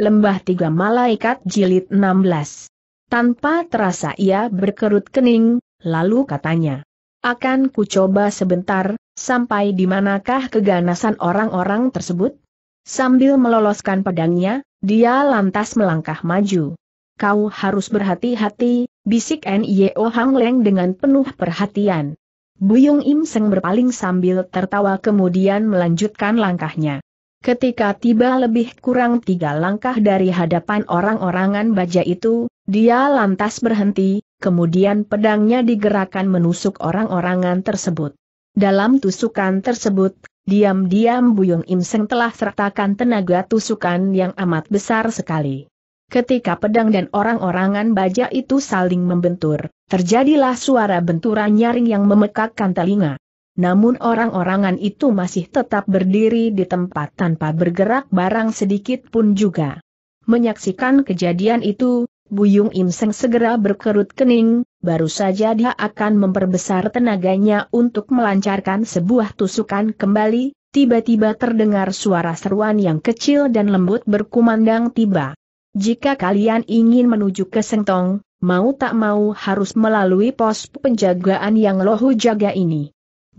Lembah Tiga Malaikat Jilid 16. Tanpa terasa ia berkerut kening, lalu katanya. Akan ku coba sebentar, sampai di manakah keganasan orang-orang tersebut? Sambil meloloskan pedangnya, dia lantas melangkah maju. Kau harus berhati-hati, bisik N.Y.O. Hang Leng dengan penuh perhatian. Buyung Im Seng berpaling sambil tertawa kemudian melanjutkan langkahnya. Ketika tiba lebih kurang tiga langkah dari hadapan orang-orangan baja itu, dia lantas berhenti, kemudian pedangnya digerakkan menusuk orang-orangan tersebut. Dalam tusukan tersebut, diam-diam Buyung Im Seng telah sertakan tenaga tusukan yang amat besar sekali. Ketika pedang dan orang-orangan baja itu saling membentur, terjadilah suara benturan nyaring yang memekakkan telinga namun orang-orangan itu masih tetap berdiri di tempat tanpa bergerak barang sedikit pun juga. Menyaksikan kejadian itu, Buyung Im segera berkerut kening, baru saja dia akan memperbesar tenaganya untuk melancarkan sebuah tusukan kembali, tiba-tiba terdengar suara seruan yang kecil dan lembut berkumandang tiba. Jika kalian ingin menuju ke Sengtong, mau tak mau harus melalui pos penjagaan yang lohu jaga ini.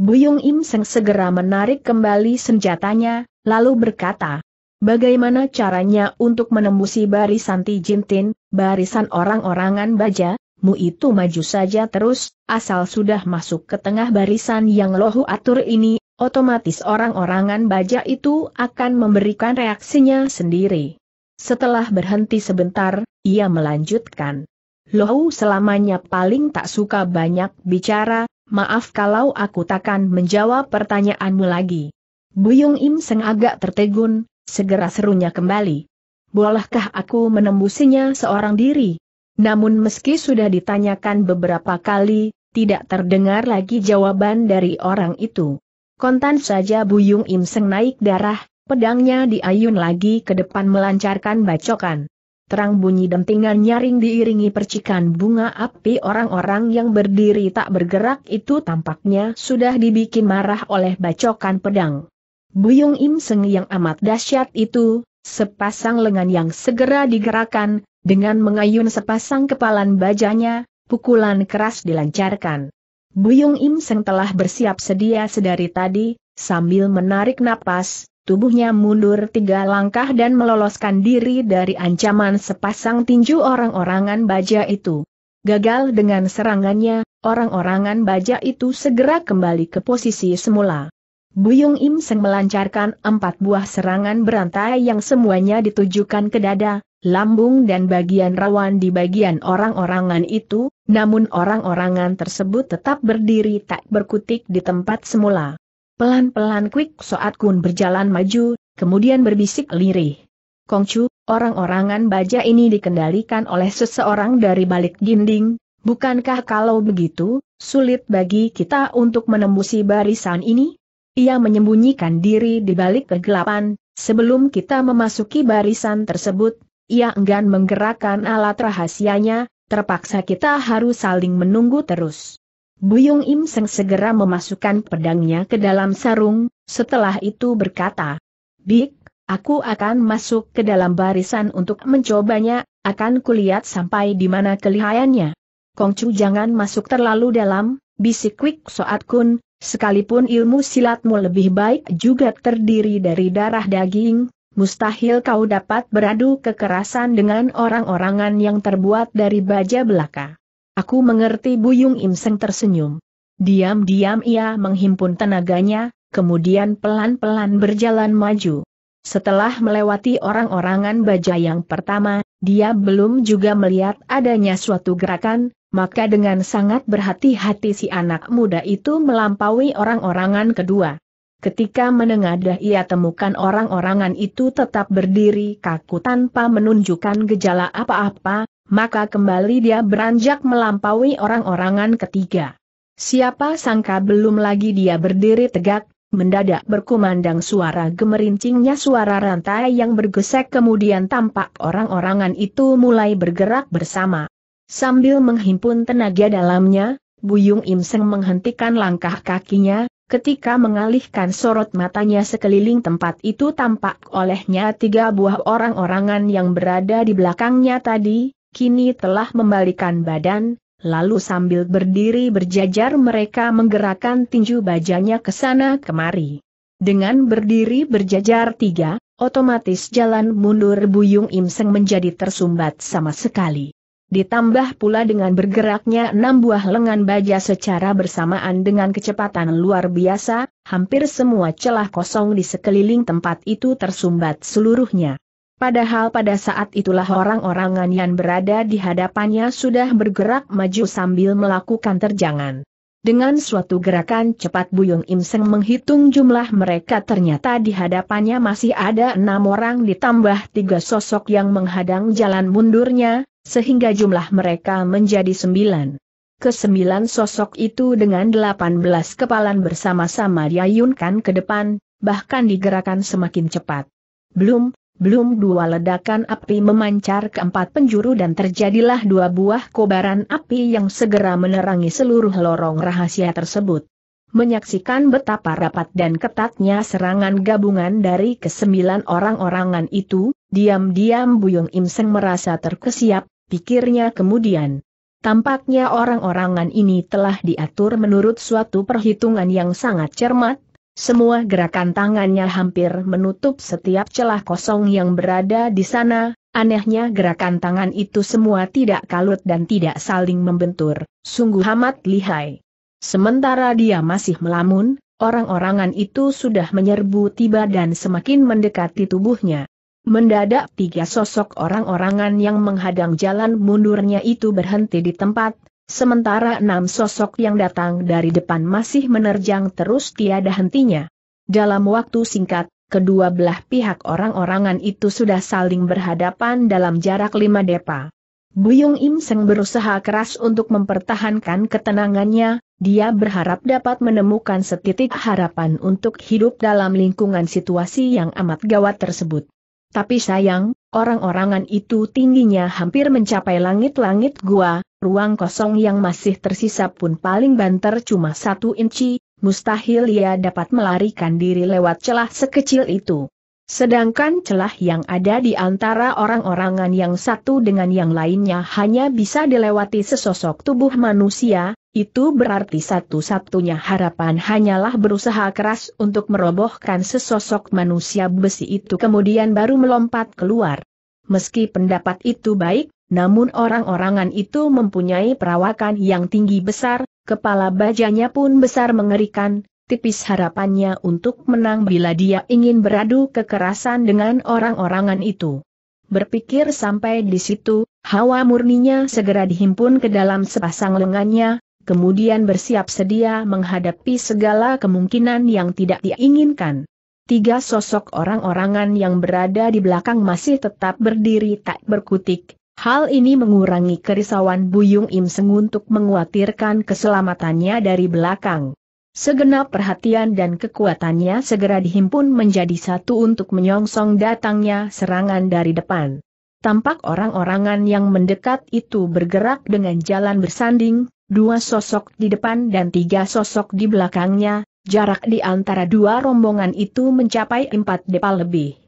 Buyung Im Seng segera menarik kembali senjatanya, lalu berkata, Bagaimana caranya untuk menembusi barisan Tijintin, barisan orang-orangan baja, mu itu maju saja terus, asal sudah masuk ke tengah barisan yang lohu atur ini, otomatis orang-orangan baja itu akan memberikan reaksinya sendiri. Setelah berhenti sebentar, ia melanjutkan. Lohu selamanya paling tak suka banyak bicara, maaf kalau aku takkan menjawab pertanyaanmu lagi. Buyung Im Seng agak tertegun, segera serunya kembali. Bolehkah aku menembusinya seorang diri? Namun meski sudah ditanyakan beberapa kali, tidak terdengar lagi jawaban dari orang itu. Kontan saja Buyung Im Seng naik darah, pedangnya diayun lagi ke depan melancarkan bacokan. Terang bunyi dentingan nyaring diiringi percikan bunga api orang-orang yang berdiri tak bergerak itu tampaknya sudah dibikin marah oleh bacokan pedang. Buyung Im Seng yang amat dahsyat itu, sepasang lengan yang segera digerakkan, dengan mengayun sepasang kepalan bajanya, pukulan keras dilancarkan. Buyung Im Seng telah bersiap sedia sedari tadi, sambil menarik napas, Tubuhnya mundur tiga langkah dan meloloskan diri dari ancaman sepasang tinju orang-orangan baja itu. Gagal dengan serangannya, orang-orangan baja itu segera kembali ke posisi semula. Buyung Im Seng melancarkan empat buah serangan berantai yang semuanya ditujukan ke dada, lambung dan bagian rawan di bagian orang-orangan itu, namun orang-orangan tersebut tetap berdiri tak berkutik di tempat semula. Pelan-pelan quick. Soat Kun berjalan maju, kemudian berbisik lirih. Kongcu, orang-orangan baja ini dikendalikan oleh seseorang dari balik dinding, bukankah kalau begitu, sulit bagi kita untuk menembusi barisan ini? Ia menyembunyikan diri di balik kegelapan, sebelum kita memasuki barisan tersebut, ia enggan menggerakkan alat rahasianya, terpaksa kita harus saling menunggu terus. Buyung Im Seng segera memasukkan pedangnya ke dalam sarung, setelah itu berkata, Bik, aku akan masuk ke dalam barisan untuk mencobanya, akan kulihat sampai di mana kelihayannya. Kongcu jangan masuk terlalu dalam, bisik Quick Soat Kun, sekalipun ilmu silatmu lebih baik juga terdiri dari darah daging, mustahil kau dapat beradu kekerasan dengan orang-orangan yang terbuat dari baja belaka. Aku mengerti Buyung Im Seng tersenyum. Diam-diam ia menghimpun tenaganya, kemudian pelan-pelan berjalan maju. Setelah melewati orang-orangan baja yang pertama, dia belum juga melihat adanya suatu gerakan, maka dengan sangat berhati-hati si anak muda itu melampaui orang-orangan kedua. Ketika menengadah ia temukan orang-orangan itu tetap berdiri kaku tanpa menunjukkan gejala apa-apa, maka kembali dia beranjak melampaui orang-orangan ketiga. Siapa sangka belum lagi dia berdiri tegak, mendadak berkumandang suara gemerincingnya suara rantai yang bergesek kemudian tampak orang-orangan itu mulai bergerak bersama. Sambil menghimpun tenaga dalamnya, Buyung Im Seng menghentikan langkah kakinya, Ketika mengalihkan sorot matanya sekeliling tempat itu tampak olehnya tiga buah orang-orangan yang berada di belakangnya tadi, kini telah membalikan badan, lalu sambil berdiri berjajar mereka menggerakkan tinju bajanya ke sana kemari. Dengan berdiri berjajar tiga, otomatis jalan mundur Buyung Imseng menjadi tersumbat sama sekali. Ditambah pula dengan bergeraknya enam buah lengan baja secara bersamaan dengan kecepatan luar biasa, hampir semua celah kosong di sekeliling tempat itu tersumbat seluruhnya. Padahal pada saat itulah orang-orang yang berada di hadapannya sudah bergerak maju sambil melakukan terjangan. Dengan suatu gerakan cepat Buyung Im Seng menghitung jumlah mereka ternyata di hadapannya masih ada enam orang ditambah tiga sosok yang menghadang jalan mundurnya, sehingga jumlah mereka menjadi sembilan. Kesembilan sosok itu dengan delapan belas kepalan bersama-sama diayunkan ke depan, bahkan digerakkan semakin cepat. Belum, belum dua ledakan api memancar ke empat penjuru dan terjadilah dua buah kobaran api yang segera menerangi seluruh lorong rahasia tersebut. Menyaksikan betapa rapat dan ketatnya serangan gabungan dari kesembilan orang-orangan itu, diam-diam Buyung Im merasa terkesiap, pikirnya kemudian. Tampaknya orang-orangan ini telah diatur menurut suatu perhitungan yang sangat cermat, semua gerakan tangannya hampir menutup setiap celah kosong yang berada di sana, anehnya gerakan tangan itu semua tidak kalut dan tidak saling membentur, sungguh amat lihai. Sementara dia masih melamun, orang-orangan itu sudah menyerbu tiba dan semakin mendekati tubuhnya. Mendadak tiga sosok orang-orangan yang menghadang jalan mundurnya itu berhenti di tempat, Sementara enam sosok yang datang dari depan masih menerjang terus tiada hentinya. Dalam waktu singkat, kedua belah pihak orang-orangan itu sudah saling berhadapan dalam jarak lima depa. Buyung Im Seng berusaha keras untuk mempertahankan ketenangannya, dia berharap dapat menemukan setitik harapan untuk hidup dalam lingkungan situasi yang amat gawat tersebut. Tapi sayang, orang-orangan itu tingginya hampir mencapai langit-langit gua, ruang kosong yang masih tersisa pun paling banter cuma satu inci, mustahil ia dapat melarikan diri lewat celah sekecil itu. Sedangkan celah yang ada di antara orang-orangan yang satu dengan yang lainnya hanya bisa dilewati sesosok tubuh manusia, itu berarti satu-satunya harapan hanyalah berusaha keras untuk merobohkan sesosok manusia besi itu kemudian baru melompat keluar. Meski pendapat itu baik, namun orang-orangan itu mempunyai perawakan yang tinggi besar, kepala bajanya pun besar mengerikan, tipis harapannya untuk menang bila dia ingin beradu kekerasan dengan orang-orangan itu. Berpikir sampai di situ, hawa murninya segera dihimpun ke dalam sepasang lengannya, kemudian bersiap sedia menghadapi segala kemungkinan yang tidak diinginkan. Tiga sosok orang-orangan yang berada di belakang masih tetap berdiri tak berkutik, Hal ini mengurangi kerisauan Buyung Im Seng untuk menguatirkan keselamatannya dari belakang. Segenap perhatian dan kekuatannya segera dihimpun menjadi satu untuk menyongsong datangnya serangan dari depan. Tampak orang-orangan yang mendekat itu bergerak dengan jalan bersanding, dua sosok di depan dan tiga sosok di belakangnya, jarak di antara dua rombongan itu mencapai empat depa lebih.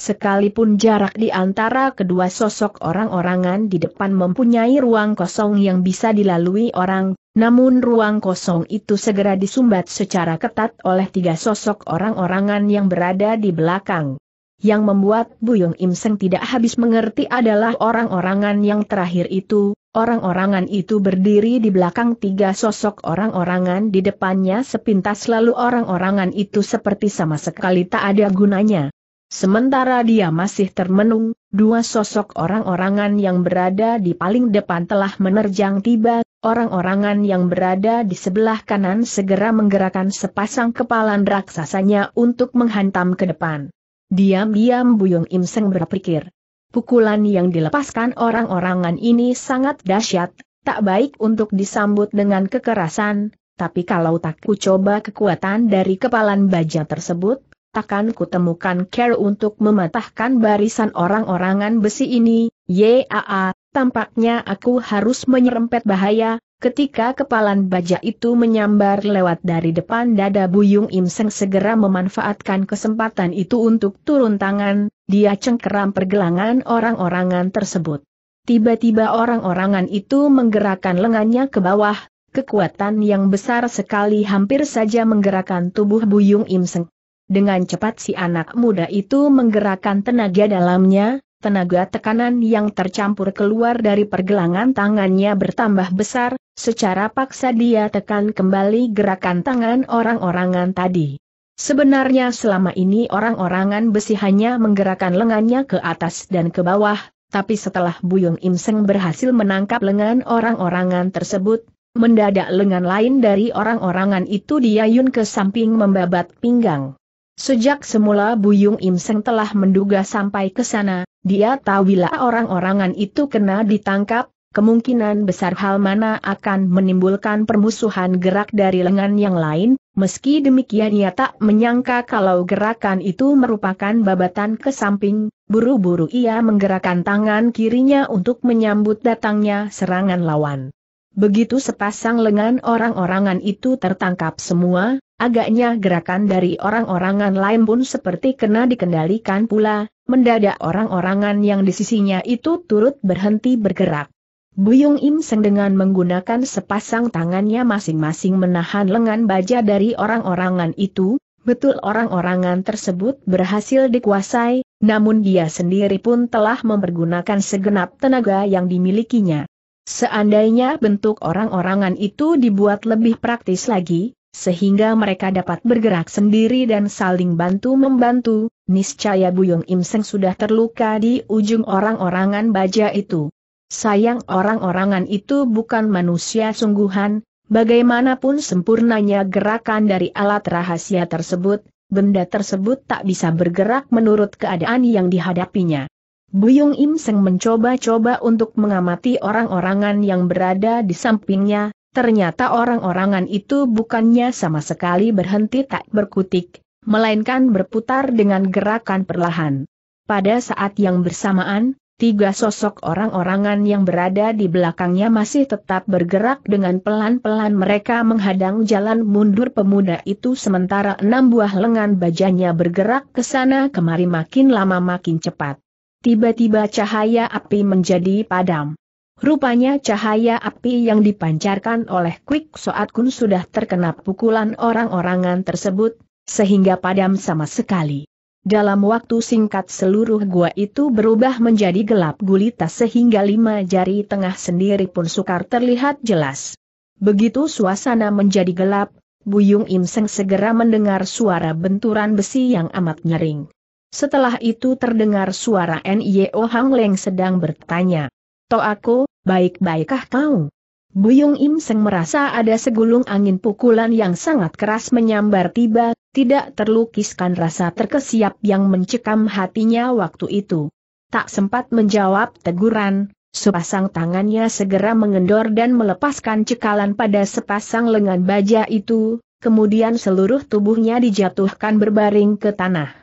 Sekalipun jarak di antara kedua sosok orang-orangan di depan mempunyai ruang kosong yang bisa dilalui orang, namun ruang kosong itu segera disumbat secara ketat oleh tiga sosok orang-orangan yang berada di belakang. Yang membuat Buyung Im Seng tidak habis mengerti adalah orang-orangan yang terakhir itu, Orang-orangan itu berdiri di belakang tiga sosok orang-orangan di depannya sepintas lalu orang-orangan itu seperti sama sekali tak ada gunanya. Sementara dia masih termenung, dua sosok orang-orangan yang berada di paling depan telah menerjang tiba, orang-orangan yang berada di sebelah kanan segera menggerakkan sepasang kepalan raksasanya untuk menghantam ke depan. Diam-diam Buyung Im Seng berpikir. Pukulan yang dilepaskan orang-orangan ini sangat dahsyat, tak baik untuk disambut dengan kekerasan, tapi kalau tak ku coba kekuatan dari kepalan baja tersebut, takkan kutemukan care untuk mematahkan barisan orang-orangan besi ini, yaa, tampaknya aku harus menyerempet bahaya, ketika kepalan baja itu menyambar lewat dari depan dada Buyung Im segera memanfaatkan kesempatan itu untuk turun tangan, dia cengkeram pergelangan orang-orangan tersebut. Tiba-tiba orang-orangan itu menggerakkan lengannya ke bawah, Kekuatan yang besar sekali hampir saja menggerakkan tubuh Buyung Imseng. Dengan cepat si anak muda itu menggerakkan tenaga dalamnya, tenaga tekanan yang tercampur keluar dari pergelangan tangannya bertambah besar, secara paksa dia tekan kembali gerakan tangan orang-orangan tadi. Sebenarnya selama ini orang-orangan besi hanya menggerakkan lengannya ke atas dan ke bawah, tapi setelah Buyung Imseng berhasil menangkap lengan orang-orangan tersebut, mendadak lengan lain dari orang-orangan itu diayun ke samping membabat pinggang. Sejak semula Buyung Im Seng telah menduga sampai ke sana, dia tahu bila orang-orangan itu kena ditangkap, kemungkinan besar hal mana akan menimbulkan permusuhan gerak dari lengan yang lain, meski demikian ia tak menyangka kalau gerakan itu merupakan babatan ke samping, buru-buru ia menggerakkan tangan kirinya untuk menyambut datangnya serangan lawan. Begitu sepasang lengan orang-orangan itu tertangkap semua, agaknya gerakan dari orang-orangan lain pun seperti kena dikendalikan pula, mendadak orang-orangan yang di sisinya itu turut berhenti bergerak. Buyung Im Seng dengan menggunakan sepasang tangannya masing-masing menahan lengan baja dari orang-orangan itu, betul orang-orangan tersebut berhasil dikuasai, namun dia sendiri pun telah mempergunakan segenap tenaga yang dimilikinya. Seandainya bentuk orang-orangan itu dibuat lebih praktis lagi, sehingga mereka dapat bergerak sendiri dan saling bantu-membantu, niscaya Buyung Im sudah terluka di ujung orang-orangan baja itu. Sayang orang-orangan itu bukan manusia sungguhan, bagaimanapun sempurnanya gerakan dari alat rahasia tersebut, benda tersebut tak bisa bergerak menurut keadaan yang dihadapinya. Buyung Im Seng mencoba-coba untuk mengamati orang-orangan yang berada di sampingnya, ternyata orang-orangan itu bukannya sama sekali berhenti tak berkutik, melainkan berputar dengan gerakan perlahan. Pada saat yang bersamaan, tiga sosok orang-orangan yang berada di belakangnya masih tetap bergerak dengan pelan-pelan mereka menghadang jalan mundur pemuda itu sementara enam buah lengan bajanya bergerak ke sana kemari makin lama makin cepat. Tiba-tiba cahaya api menjadi padam. Rupanya cahaya api yang dipancarkan oleh Quick Soat Kun sudah terkena pukulan orang-orangan tersebut, sehingga padam sama sekali. Dalam waktu singkat seluruh gua itu berubah menjadi gelap gulita sehingga lima jari tengah sendiri pun sukar terlihat jelas. Begitu suasana menjadi gelap, Buyung Imseng segera mendengar suara benturan besi yang amat nyering. Setelah itu terdengar suara N.I.O. Hang Leng sedang bertanya. aku, baik-baikkah kau? Buyung Im Seng merasa ada segulung angin pukulan yang sangat keras menyambar tiba, tidak terlukiskan rasa terkesiap yang mencekam hatinya waktu itu. Tak sempat menjawab teguran, sepasang tangannya segera mengendor dan melepaskan cekalan pada sepasang lengan baja itu, kemudian seluruh tubuhnya dijatuhkan berbaring ke tanah.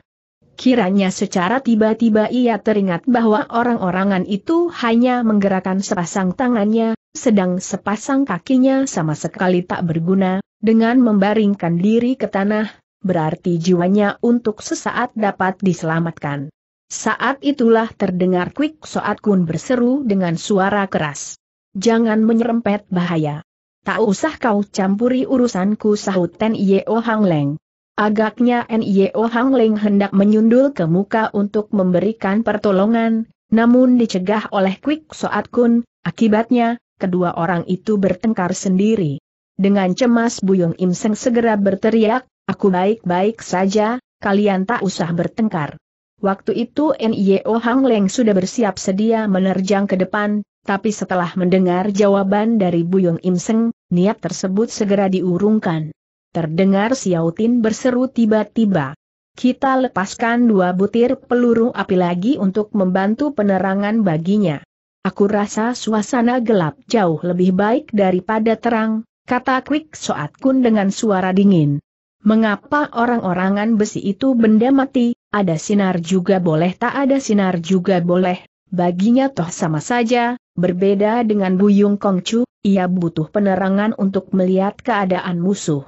Kiranya secara tiba-tiba ia teringat bahwa orang-orangan itu hanya menggerakkan sepasang tangannya, sedang sepasang kakinya sama sekali tak berguna, dengan membaringkan diri ke tanah, berarti jiwanya untuk sesaat dapat diselamatkan. Saat itulah terdengar quick Soat Kun berseru dengan suara keras. Jangan menyerempet bahaya. Tak usah kau campuri urusanku sahut Ten Yeo Hang Leng. Agaknya NIO Hang Ling hendak menyundul ke muka untuk memberikan pertolongan, namun dicegah oleh Quick Soat Kun, akibatnya, kedua orang itu bertengkar sendiri. Dengan cemas Buyung Im Seng segera berteriak, aku baik-baik saja, kalian tak usah bertengkar. Waktu itu NIO Hang Leng sudah bersiap sedia menerjang ke depan, tapi setelah mendengar jawaban dari Buyung Im Seng, niat tersebut segera diurungkan. Terdengar Xiaotin berseru tiba-tiba. Kita lepaskan dua butir peluru api lagi untuk membantu penerangan baginya. Aku rasa suasana gelap jauh lebih baik daripada terang, kata Quick Soat Kun dengan suara dingin. Mengapa orang-orangan besi itu benda mati, ada sinar juga boleh tak ada sinar juga boleh, baginya toh sama saja, berbeda dengan Buyung Kongcu, ia butuh penerangan untuk melihat keadaan musuh.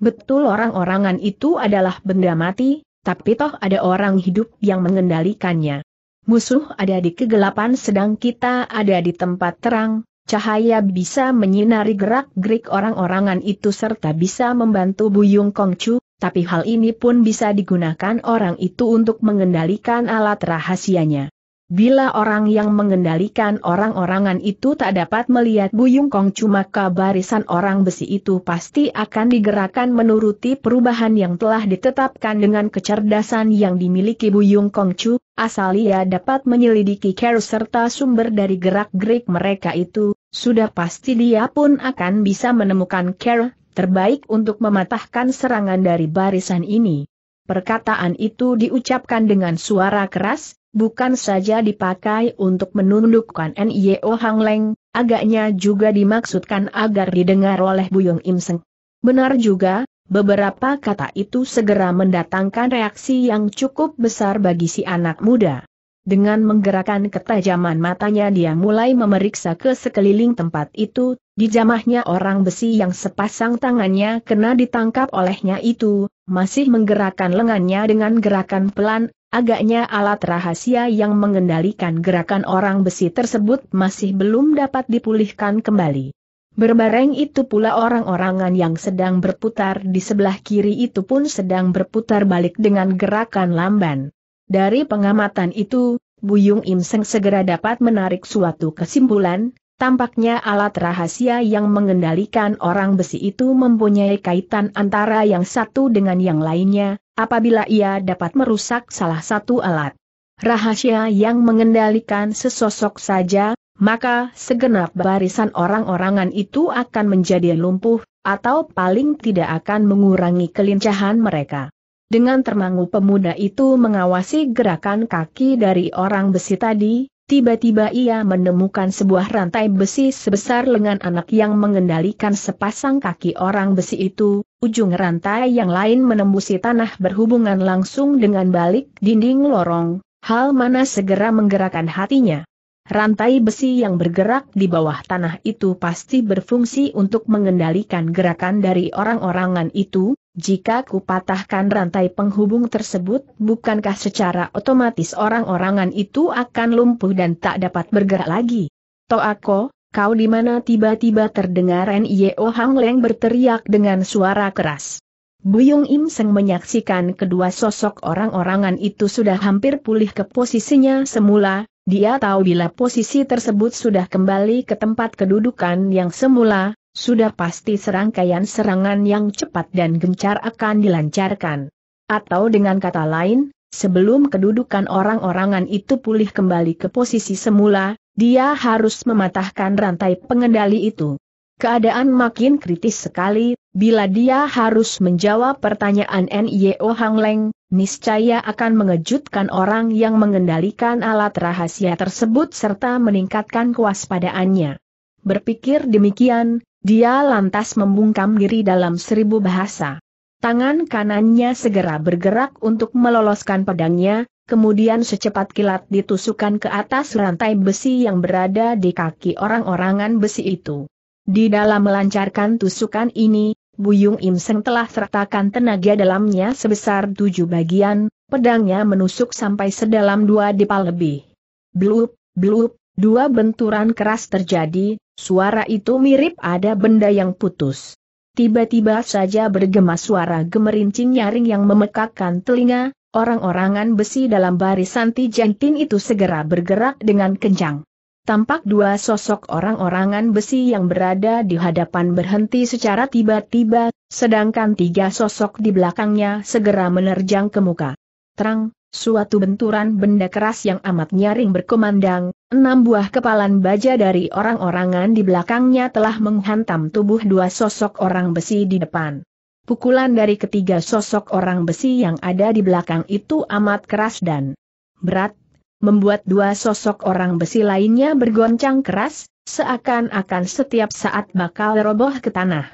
Betul orang-orangan itu adalah benda mati, tapi toh ada orang hidup yang mengendalikannya. Musuh ada di kegelapan sedang kita ada di tempat terang, cahaya bisa menyinari gerak-gerik orang-orangan itu serta bisa membantu Buyung Kongcu, tapi hal ini pun bisa digunakan orang itu untuk mengendalikan alat rahasianya. Bila orang yang mengendalikan orang-orangan itu tak dapat melihat Buyung Kong cuma barisan orang besi itu pasti akan digerakkan menuruti perubahan yang telah ditetapkan dengan kecerdasan yang dimiliki Buyung Kong Chu, asal ia dapat menyelidiki care serta sumber dari gerak-gerik mereka itu, sudah pasti dia pun akan bisa menemukan care terbaik untuk mematahkan serangan dari barisan ini. Perkataan itu diucapkan dengan suara keras, bukan saja dipakai untuk menundukkan NIO Hang Leng, agaknya juga dimaksudkan agar didengar oleh Buyung Im Seng. Benar juga, beberapa kata itu segera mendatangkan reaksi yang cukup besar bagi si anak muda. Dengan menggerakkan ketajaman matanya dia mulai memeriksa ke sekeliling tempat itu, dijamahnya orang besi yang sepasang tangannya kena ditangkap olehnya itu, masih menggerakkan lengannya dengan gerakan pelan, agaknya alat rahasia yang mengendalikan gerakan orang besi tersebut masih belum dapat dipulihkan kembali. Berbareng itu pula orang-orangan yang sedang berputar di sebelah kiri itu pun sedang berputar balik dengan gerakan lamban. Dari pengamatan itu, Buyung Im segera dapat menarik suatu kesimpulan, tampaknya alat rahasia yang mengendalikan orang besi itu mempunyai kaitan antara yang satu dengan yang lainnya, apabila ia dapat merusak salah satu alat rahasia yang mengendalikan sesosok saja, maka segenap barisan orang-orangan itu akan menjadi lumpuh, atau paling tidak akan mengurangi kelincahan mereka. Dengan termangu pemuda itu mengawasi gerakan kaki dari orang besi tadi, tiba-tiba ia menemukan sebuah rantai besi sebesar lengan anak yang mengendalikan sepasang kaki orang besi itu, ujung rantai yang lain menembusi tanah berhubungan langsung dengan balik dinding lorong, hal mana segera menggerakkan hatinya. Rantai besi yang bergerak di bawah tanah itu pasti berfungsi untuk mengendalikan gerakan dari orang-orangan itu, jika ku patahkan rantai penghubung tersebut, bukankah secara otomatis orang-orangan itu akan lumpuh dan tak dapat bergerak lagi? Toako, kau di mana tiba-tiba terdengar N.I.O. Hang Leng berteriak dengan suara keras. Buyung Im Seng menyaksikan kedua sosok orang-orangan itu sudah hampir pulih ke posisinya semula, dia tahu bila posisi tersebut sudah kembali ke tempat kedudukan yang semula, sudah pasti serangkaian serangan yang cepat dan gencar akan dilancarkan. Atau dengan kata lain, sebelum kedudukan orang-orangan itu pulih kembali ke posisi semula, dia harus mematahkan rantai pengendali itu. Keadaan makin kritis sekali, bila dia harus menjawab pertanyaan NIO Hang Leng, niscaya akan mengejutkan orang yang mengendalikan alat rahasia tersebut serta meningkatkan kewaspadaannya. Berpikir demikian, dia lantas membungkam diri dalam seribu bahasa. Tangan kanannya segera bergerak untuk meloloskan pedangnya, kemudian secepat kilat ditusukkan ke atas rantai besi yang berada di kaki orang-orangan besi itu. Di dalam melancarkan tusukan ini, Buyung Imseng telah sertakan tenaga dalamnya sebesar tujuh bagian, pedangnya menusuk sampai sedalam dua dipal lebih. Blup, blup, dua benturan keras terjadi, Suara itu mirip ada benda yang putus. Tiba-tiba saja bergema suara gemerincing nyaring yang memekakkan telinga, orang-orangan besi dalam barisan Tijantin itu segera bergerak dengan kencang. Tampak dua sosok orang-orangan besi yang berada di hadapan berhenti secara tiba-tiba, sedangkan tiga sosok di belakangnya segera menerjang ke muka. Terang, Suatu benturan benda keras yang amat nyaring berkumandang, enam buah kepalan baja dari orang-orangan di belakangnya telah menghantam tubuh dua sosok orang besi di depan. Pukulan dari ketiga sosok orang besi yang ada di belakang itu amat keras dan berat, membuat dua sosok orang besi lainnya bergoncang keras, seakan-akan setiap saat bakal roboh ke tanah.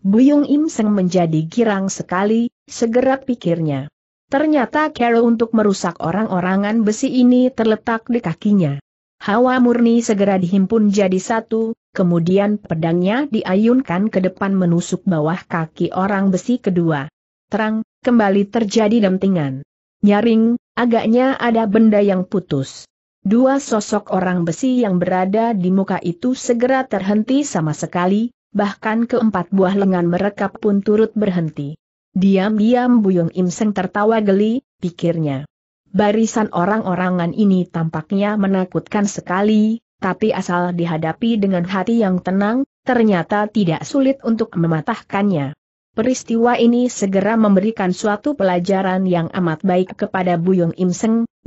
Buyung Im sang menjadi girang sekali, segera pikirnya. Ternyata Carol untuk merusak orang-orangan besi ini terletak di kakinya. Hawa murni segera dihimpun jadi satu, kemudian pedangnya diayunkan ke depan menusuk bawah kaki orang besi kedua. Terang, kembali terjadi dentingan. Nyaring, agaknya ada benda yang putus. Dua sosok orang besi yang berada di muka itu segera terhenti sama sekali, bahkan keempat buah lengan mereka pun turut berhenti. Diam-diam Buyung Im tertawa geli, pikirnya. Barisan orang-orangan ini tampaknya menakutkan sekali, tapi asal dihadapi dengan hati yang tenang, ternyata tidak sulit untuk mematahkannya. Peristiwa ini segera memberikan suatu pelajaran yang amat baik kepada Buyung Im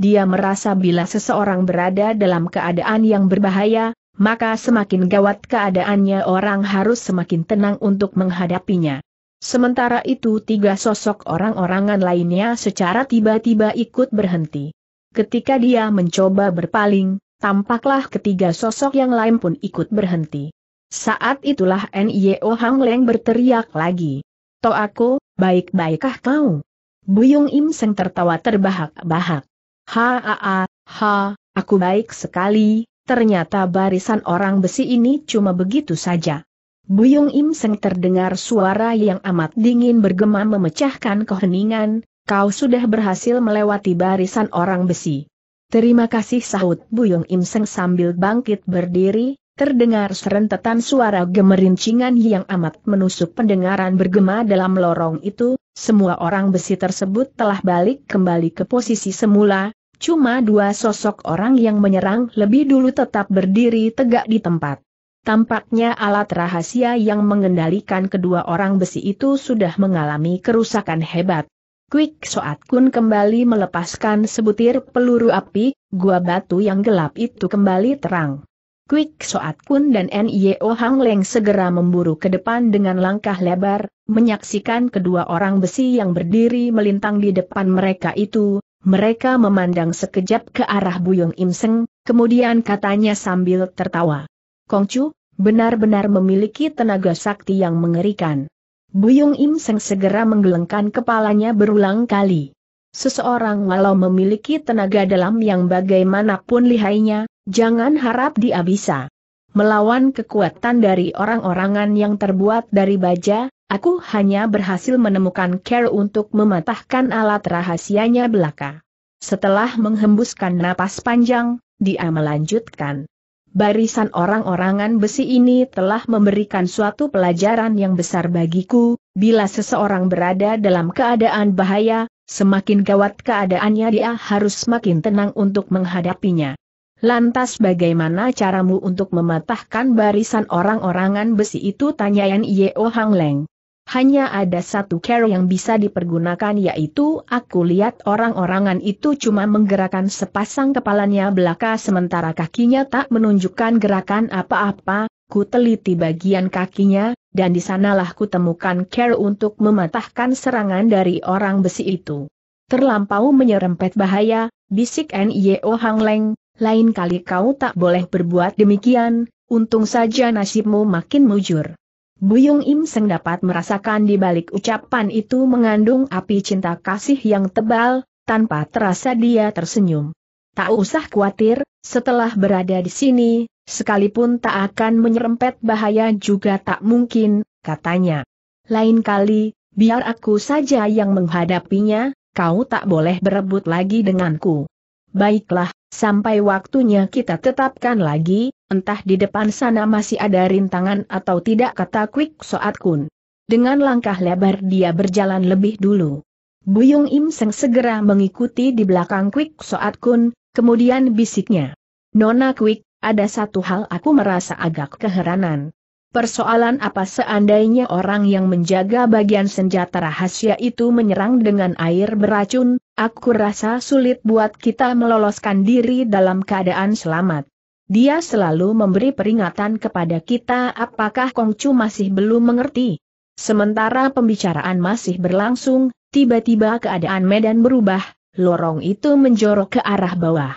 dia merasa bila seseorang berada dalam keadaan yang berbahaya, maka semakin gawat keadaannya orang harus semakin tenang untuk menghadapinya. Sementara itu tiga sosok orang-orangan lainnya secara tiba-tiba ikut berhenti. Ketika dia mencoba berpaling, tampaklah ketiga sosok yang lain pun ikut berhenti. Saat itulah N.I.O. Hang Leng berteriak lagi. aku, baik-baikkah kau? Buyung Im Seng tertawa terbahak-bahak. Haa, ha, aku baik sekali, ternyata barisan orang besi ini cuma begitu saja. Buyung Im Seng terdengar suara yang amat dingin bergema memecahkan keheningan, kau sudah berhasil melewati barisan orang besi. Terima kasih sahut Buyung Im Seng sambil bangkit berdiri, terdengar serentetan suara gemerincingan yang amat menusuk pendengaran bergema dalam lorong itu, semua orang besi tersebut telah balik kembali ke posisi semula, cuma dua sosok orang yang menyerang lebih dulu tetap berdiri tegak di tempat. Tampaknya alat rahasia yang mengendalikan kedua orang besi itu sudah mengalami kerusakan hebat. Quick Soat Kun kembali melepaskan sebutir peluru api, gua batu yang gelap itu kembali terang. Quick Soat Kun dan N.Y.O. Hang Leng segera memburu ke depan dengan langkah lebar, menyaksikan kedua orang besi yang berdiri melintang di depan mereka itu, mereka memandang sekejap ke arah Buyung Im kemudian katanya sambil tertawa. Kongcu, benar-benar memiliki tenaga sakti yang mengerikan. Buyung Im Seng segera menggelengkan kepalanya berulang kali. Seseorang walau memiliki tenaga dalam yang bagaimanapun lihainya, jangan harap dia bisa melawan kekuatan dari orang-orangan yang terbuat dari baja, aku hanya berhasil menemukan care untuk mematahkan alat rahasianya belaka. Setelah menghembuskan napas panjang, dia melanjutkan barisan orang-orangan besi ini telah memberikan suatu pelajaran yang besar bagiku, bila seseorang berada dalam keadaan bahaya, semakin gawat keadaannya dia harus semakin tenang untuk menghadapinya. Lantas bagaimana caramu untuk mematahkan barisan orang-orangan besi itu tanya Yan Yeo Hang Leng hanya ada satu cara yang bisa dipergunakan yaitu aku lihat orang-orangan itu cuma menggerakkan sepasang kepalanya belaka sementara kakinya tak menunjukkan gerakan apa-apa, ku teliti bagian kakinya, dan di sanalah ku temukan care untuk mematahkan serangan dari orang besi itu. Terlampau menyerempet bahaya, bisik N.Y.O. Hang Leng, lain kali kau tak boleh berbuat demikian, untung saja nasibmu makin mujur. Buyung Im Seng dapat merasakan di balik ucapan itu mengandung api cinta kasih yang tebal, tanpa terasa dia tersenyum. Tak usah khawatir, setelah berada di sini, sekalipun tak akan menyerempet bahaya juga tak mungkin, katanya. Lain kali, biar aku saja yang menghadapinya, kau tak boleh berebut lagi denganku. Baiklah, sampai waktunya kita tetapkan lagi, entah di depan sana masih ada rintangan atau tidak kata Quick Soat Kun. Dengan langkah lebar dia berjalan lebih dulu. Buyung Im Seng segera mengikuti di belakang Quick Soat Kun, kemudian bisiknya. Nona Quick, ada satu hal aku merasa agak keheranan. Persoalan apa seandainya orang yang menjaga bagian senjata rahasia itu menyerang dengan air beracun, aku rasa sulit buat kita meloloskan diri dalam keadaan selamat. Dia selalu memberi peringatan kepada kita apakah Kongcu masih belum mengerti. Sementara pembicaraan masih berlangsung, tiba-tiba keadaan medan berubah, lorong itu menjorok ke arah bawah.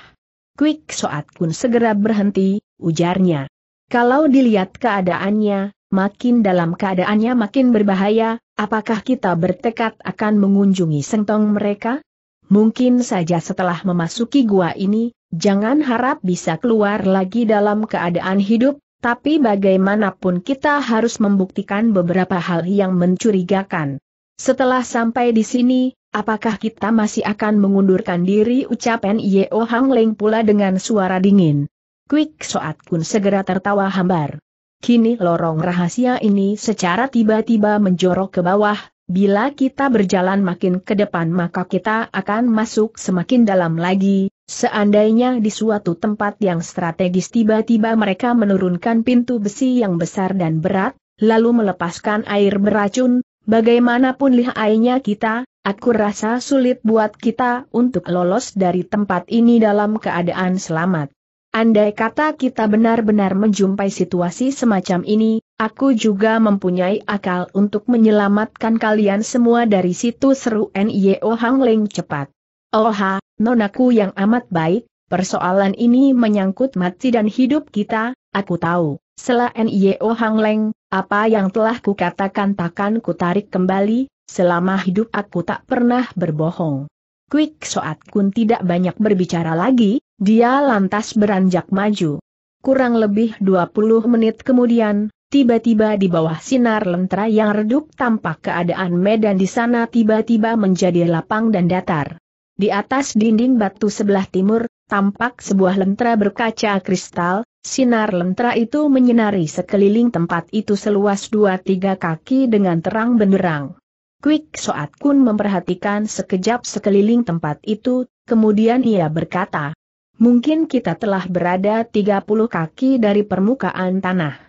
Quick Soat Kun segera berhenti, ujarnya. Kalau dilihat keadaannya, makin dalam keadaannya makin berbahaya, apakah kita bertekad akan mengunjungi sentong mereka? Mungkin saja setelah memasuki gua ini, Jangan harap bisa keluar lagi dalam keadaan hidup, tapi bagaimanapun kita harus membuktikan beberapa hal yang mencurigakan. Setelah sampai di sini, apakah kita masih akan mengundurkan diri Ucap Nio Hang Leng pula dengan suara dingin. Quick Soat Kun segera tertawa hambar. Kini lorong rahasia ini secara tiba-tiba menjorok ke bawah, Bila kita berjalan makin ke depan maka kita akan masuk semakin dalam lagi, seandainya di suatu tempat yang strategis tiba-tiba mereka menurunkan pintu besi yang besar dan berat, lalu melepaskan air beracun, bagaimanapun lihainya kita, aku rasa sulit buat kita untuk lolos dari tempat ini dalam keadaan selamat. Andai kata kita benar-benar menjumpai situasi semacam ini, Aku juga mempunyai akal untuk menyelamatkan kalian semua dari situ seru Nio Hang Leng cepat. Oha, nonaku yang amat baik, persoalan ini menyangkut mati dan hidup kita, aku tahu. Sela Nio Hang Leng, apa yang telah kukatakan takkan kutarik kembali, selama hidup aku tak pernah berbohong. Quick Soat Kun tidak banyak berbicara lagi, dia lantas beranjak maju. Kurang lebih 20 menit kemudian, Tiba-tiba di bawah sinar lentera yang redup tampak keadaan medan di sana tiba-tiba menjadi lapang dan datar. Di atas dinding batu sebelah timur, tampak sebuah lentera berkaca kristal, sinar lentera itu menyinari sekeliling tempat itu seluas dua tiga kaki dengan terang benderang. Quick Soat Kun memperhatikan sekejap sekeliling tempat itu, kemudian ia berkata, Mungkin kita telah berada 30 kaki dari permukaan tanah.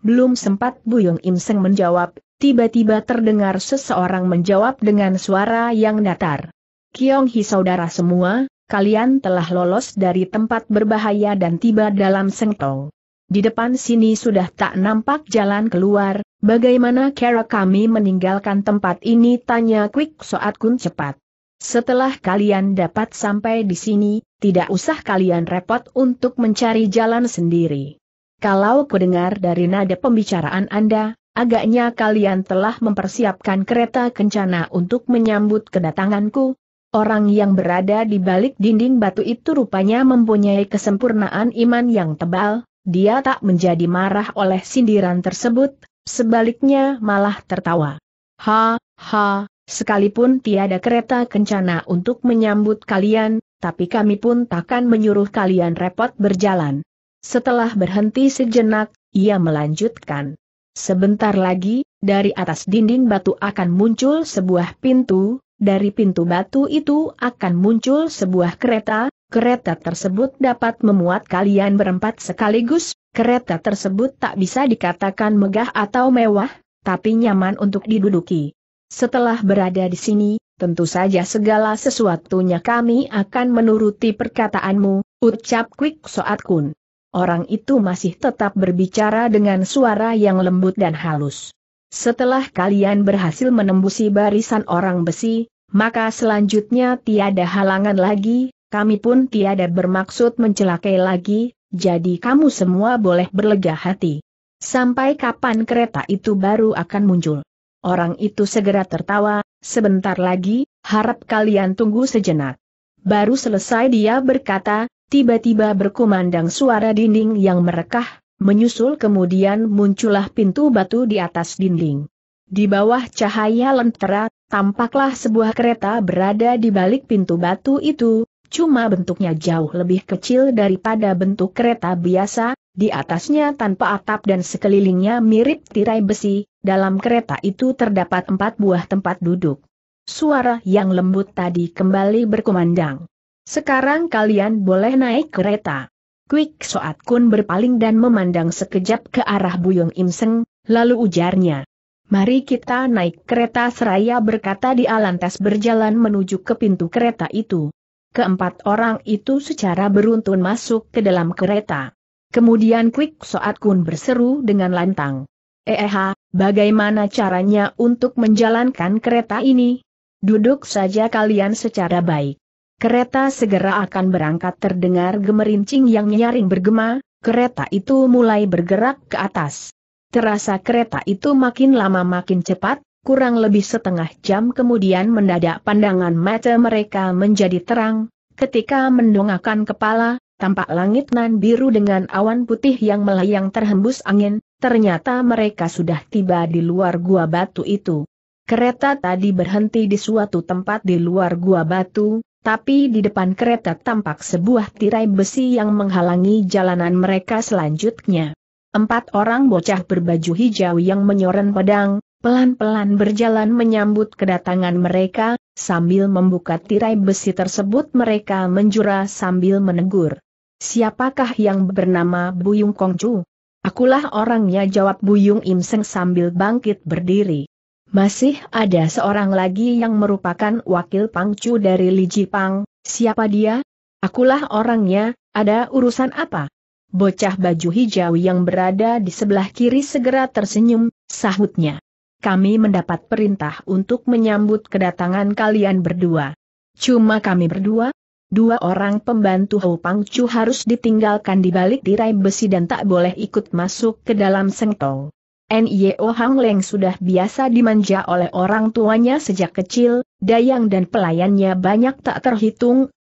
Belum sempat Buyung Im menjawab, tiba-tiba terdengar seseorang menjawab dengan suara yang datar. Kiong Hi saudara semua, kalian telah lolos dari tempat berbahaya dan tiba dalam sengtong. Di depan sini sudah tak nampak jalan keluar, bagaimana cara kami meninggalkan tempat ini tanya Quick Soat Kun cepat. Setelah kalian dapat sampai di sini, tidak usah kalian repot untuk mencari jalan sendiri. Kalau kudengar dari nada pembicaraan Anda, agaknya kalian telah mempersiapkan kereta kencana untuk menyambut kedatanganku. Orang yang berada di balik dinding batu itu rupanya mempunyai kesempurnaan iman yang tebal, dia tak menjadi marah oleh sindiran tersebut, sebaliknya malah tertawa. Ha, ha, sekalipun tiada kereta kencana untuk menyambut kalian, tapi kami pun takkan menyuruh kalian repot berjalan. Setelah berhenti sejenak, ia melanjutkan. Sebentar lagi, dari atas dinding batu akan muncul sebuah pintu, dari pintu batu itu akan muncul sebuah kereta, kereta tersebut dapat memuat kalian berempat sekaligus, kereta tersebut tak bisa dikatakan megah atau mewah, tapi nyaman untuk diduduki. Setelah berada di sini, tentu saja segala sesuatunya kami akan menuruti perkataanmu, ucap Quick Soat Kun orang itu masih tetap berbicara dengan suara yang lembut dan halus. Setelah kalian berhasil menembusi barisan orang besi, maka selanjutnya tiada halangan lagi, kami pun tiada bermaksud mencelakai lagi, jadi kamu semua boleh berlega hati. Sampai kapan kereta itu baru akan muncul? Orang itu segera tertawa, sebentar lagi, harap kalian tunggu sejenak. Baru selesai dia berkata, tiba-tiba berkumandang suara dinding yang merekah, menyusul kemudian muncullah pintu batu di atas dinding. Di bawah cahaya lentera, tampaklah sebuah kereta berada di balik pintu batu itu, cuma bentuknya jauh lebih kecil daripada bentuk kereta biasa, di atasnya tanpa atap dan sekelilingnya mirip tirai besi, dalam kereta itu terdapat empat buah tempat duduk. Suara yang lembut tadi kembali berkumandang. Sekarang kalian boleh naik kereta. Quick Soat Kun berpaling dan memandang sekejap ke arah Buyung Imseng, lalu ujarnya. Mari kita naik kereta seraya berkata di alantas berjalan menuju ke pintu kereta itu. Keempat orang itu secara beruntun masuk ke dalam kereta. Kemudian Quick Soat Kun berseru dengan lantang. Eh, eh bagaimana caranya untuk menjalankan kereta ini? Duduk saja kalian secara baik. Kereta segera akan berangkat terdengar gemerincing yang nyaring bergema, kereta itu mulai bergerak ke atas. Terasa kereta itu makin lama makin cepat, kurang lebih setengah jam kemudian mendadak pandangan mata mereka menjadi terang, ketika mendongakkan kepala, tampak langit nan biru dengan awan putih yang melayang terhembus angin, ternyata mereka sudah tiba di luar gua batu itu. Kereta tadi berhenti di suatu tempat di luar gua batu, tapi di depan kereta tampak sebuah tirai besi yang menghalangi jalanan mereka selanjutnya. Empat orang bocah berbaju hijau yang menyoren pedang, pelan-pelan berjalan menyambut kedatangan mereka, sambil membuka tirai besi tersebut mereka menjura sambil menegur. Siapakah yang bernama Buyung Kongcu? Akulah orangnya jawab Buyung Imseng sambil bangkit berdiri. Masih ada seorang lagi yang merupakan wakil pangcu dari Li Jipang, siapa dia? Akulah orangnya, ada urusan apa? Bocah baju hijau yang berada di sebelah kiri segera tersenyum, sahutnya. Kami mendapat perintah untuk menyambut kedatangan kalian berdua. Cuma kami berdua? Dua orang pembantu Hou Pangcu harus ditinggalkan di balik tirai besi dan tak boleh ikut masuk ke dalam sengtong. NIO Hang Leng sudah biasa dimanja oleh orang tuanya sejak kecil, dayang dan pelayannya banyak tak terhitung,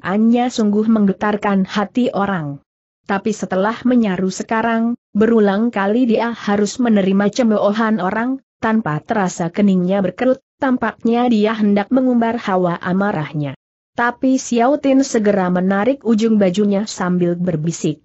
Anya sungguh menggetarkan hati orang. Tapi setelah menyaru sekarang, berulang kali dia harus menerima cemoohan orang, tanpa terasa keningnya berkerut, tampaknya dia hendak mengumbar hawa amarahnya. Tapi Xiao Tin segera menarik ujung bajunya sambil berbisik.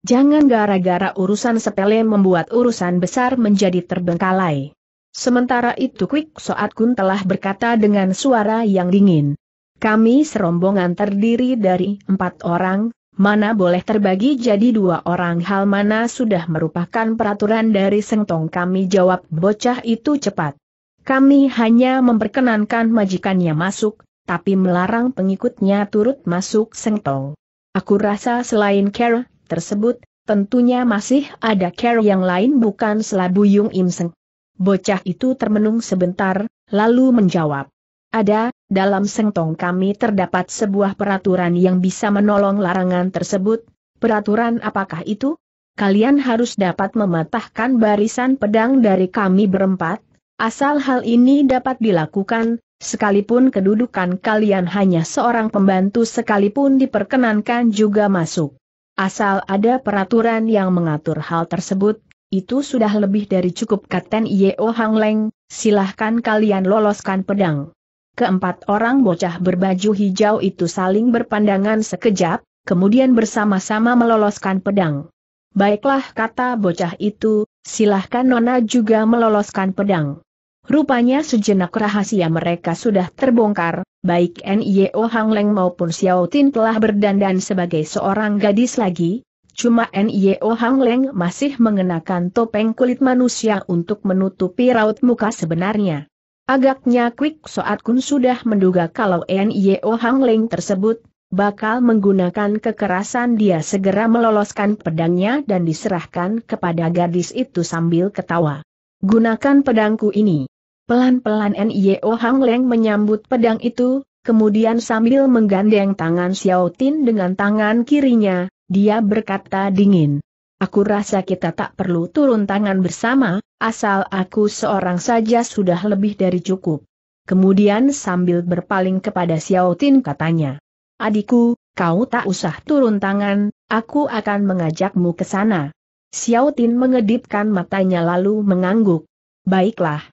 Jangan gara-gara urusan sepele membuat urusan besar menjadi terbengkalai. Sementara itu Quick Soat Kun telah berkata dengan suara yang dingin. Kami serombongan terdiri dari empat orang, mana boleh terbagi jadi dua orang hal mana sudah merupakan peraturan dari Sengtong kami jawab bocah itu cepat. Kami hanya memperkenankan majikannya masuk, tapi melarang pengikutnya turut masuk Sengtong. Aku rasa selain Kara, tersebut, tentunya masih ada care yang lain bukan Selabu Im Seng. Bocah itu termenung sebentar, lalu menjawab. Ada, dalam sengtong kami terdapat sebuah peraturan yang bisa menolong larangan tersebut. Peraturan apakah itu? Kalian harus dapat mematahkan barisan pedang dari kami berempat, asal hal ini dapat dilakukan, sekalipun kedudukan kalian hanya seorang pembantu sekalipun diperkenankan juga masuk. Asal ada peraturan yang mengatur hal tersebut, itu sudah lebih dari cukup Kapten Yeo Hang Leng, silahkan kalian loloskan pedang. Keempat orang bocah berbaju hijau itu saling berpandangan sekejap, kemudian bersama-sama meloloskan pedang. Baiklah kata bocah itu, silahkan Nona juga meloloskan pedang. Rupanya sejenak rahasia mereka sudah terbongkar, baik NIO Hang Leng maupun Xiao Tin telah berdandan sebagai seorang gadis lagi, cuma NIO Hang Leng masih mengenakan topeng kulit manusia untuk menutupi raut muka sebenarnya. Agaknya Quick Soat Kun sudah menduga kalau NIO Hang Leng tersebut bakal menggunakan kekerasan dia segera meloloskan pedangnya dan diserahkan kepada gadis itu sambil ketawa. Gunakan pedangku ini. Pelan-pelan Nio Hang Leng menyambut pedang itu, kemudian sambil menggandeng tangan Xiao Tin dengan tangan kirinya, dia berkata dingin. Aku rasa kita tak perlu turun tangan bersama, asal aku seorang saja sudah lebih dari cukup. Kemudian sambil berpaling kepada Xiao Tin katanya. Adikku, kau tak usah turun tangan, aku akan mengajakmu ke sana. Xiao Tin mengedipkan matanya lalu mengangguk. Baiklah,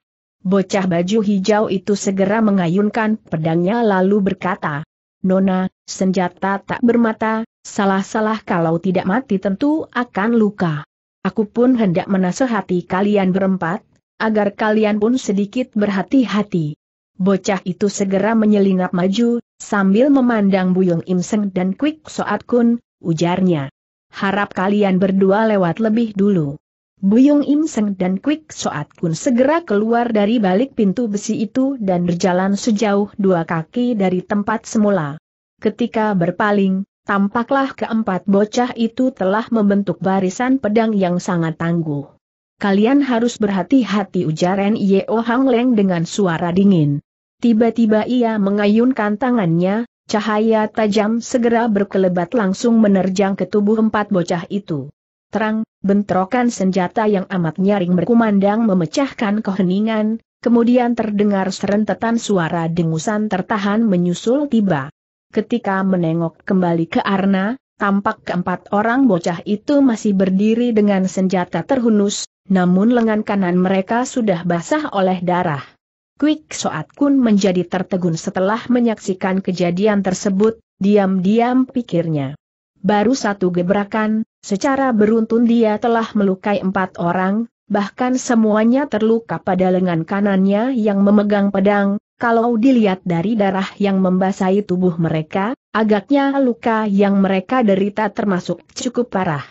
Bocah baju hijau itu segera mengayunkan pedangnya lalu berkata, Nona, senjata tak bermata, salah-salah kalau tidak mati tentu akan luka. Aku pun hendak menasehati kalian berempat, agar kalian pun sedikit berhati-hati. Bocah itu segera menyelinap maju, sambil memandang Buyung Im dan Kwik Soat Kun, ujarnya. Harap kalian berdua lewat lebih dulu. Buyung Im Seng dan Quick Soat Kun segera keluar dari balik pintu besi itu dan berjalan sejauh dua kaki dari tempat semula. Ketika berpaling, tampaklah keempat bocah itu telah membentuk barisan pedang yang sangat tangguh. Kalian harus berhati-hati ujar Yeo Hang Leng dengan suara dingin. Tiba-tiba ia mengayunkan tangannya, cahaya tajam segera berkelebat langsung menerjang ke tubuh empat bocah itu terang, bentrokan senjata yang amat nyaring berkumandang memecahkan keheningan, kemudian terdengar serentetan suara dengusan tertahan menyusul tiba. Ketika menengok kembali ke Arna, tampak keempat orang bocah itu masih berdiri dengan senjata terhunus, namun lengan kanan mereka sudah basah oleh darah. Quick Soat Kun menjadi tertegun setelah menyaksikan kejadian tersebut, diam-diam pikirnya. Baru satu gebrakan, secara beruntun dia telah melukai empat orang, bahkan semuanya terluka pada lengan kanannya yang memegang pedang, kalau dilihat dari darah yang membasahi tubuh mereka, agaknya luka yang mereka derita termasuk cukup parah.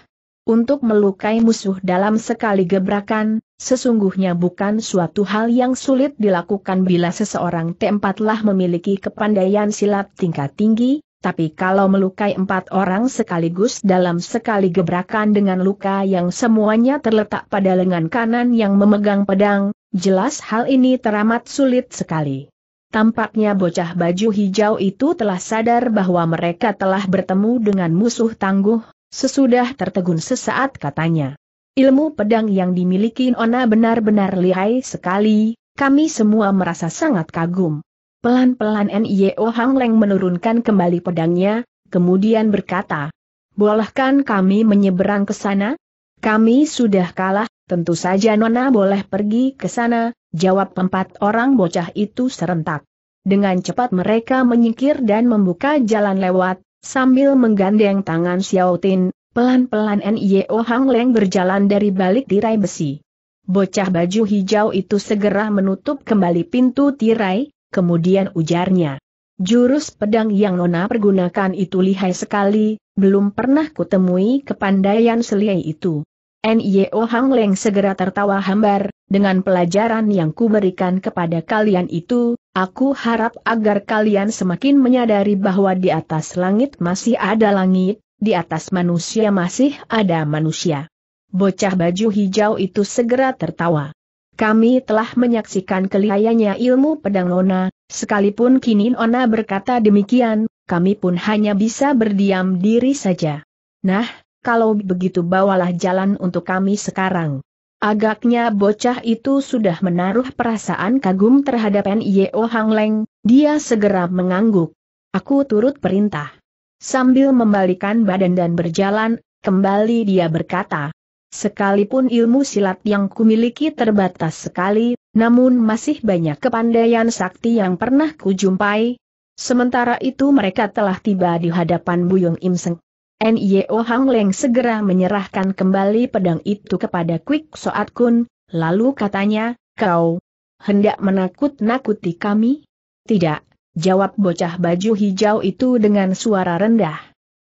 Untuk melukai musuh dalam sekali gebrakan, sesungguhnya bukan suatu hal yang sulit dilakukan bila seseorang tempatlah memiliki kepandaian silat tingkat tinggi, tapi kalau melukai empat orang sekaligus dalam sekali gebrakan dengan luka yang semuanya terletak pada lengan kanan yang memegang pedang, jelas hal ini teramat sulit sekali. Tampaknya bocah baju hijau itu telah sadar bahwa mereka telah bertemu dengan musuh tangguh, sesudah tertegun sesaat katanya. Ilmu pedang yang dimiliki Ona benar-benar lihai sekali, kami semua merasa sangat kagum. Pelan-pelan N.I.O. Hang Leng menurunkan kembali pedangnya, kemudian berkata, Bolehkan kami menyeberang ke sana? Kami sudah kalah, tentu saja Nona boleh pergi ke sana, jawab empat orang bocah itu serentak. Dengan cepat mereka menyingkir dan membuka jalan lewat, sambil menggandeng tangan Xiao Tin, pelan-pelan N.I.O. Hang Leng berjalan dari balik tirai besi. Bocah baju hijau itu segera menutup kembali pintu tirai, kemudian ujarnya. Jurus pedang yang Nona pergunakan itu lihai sekali, belum pernah kutemui kepandaian selia itu. N.Y.O. Hang Leng segera tertawa hambar, dengan pelajaran yang kuberikan kepada kalian itu, aku harap agar kalian semakin menyadari bahwa di atas langit masih ada langit, di atas manusia masih ada manusia. Bocah baju hijau itu segera tertawa. Kami telah menyaksikan kelihayanya ilmu pedang Nona, sekalipun kini Ona berkata demikian, kami pun hanya bisa berdiam diri saja. Nah, kalau begitu bawalah jalan untuk kami sekarang. Agaknya bocah itu sudah menaruh perasaan kagum terhadap N.I.O. Hang Leng, dia segera mengangguk. Aku turut perintah. Sambil membalikan badan dan berjalan, kembali dia berkata, Sekalipun ilmu silat yang kumiliki terbatas sekali, namun masih banyak kepandaian sakti yang pernah kujumpai. Sementara itu mereka telah tiba di hadapan Buyung Im Seng. N.Y.O. Oh Hang Leng segera menyerahkan kembali pedang itu kepada Quick Soat Kun, lalu katanya, kau hendak menakut-nakuti kami? Tidak, jawab bocah baju hijau itu dengan suara rendah.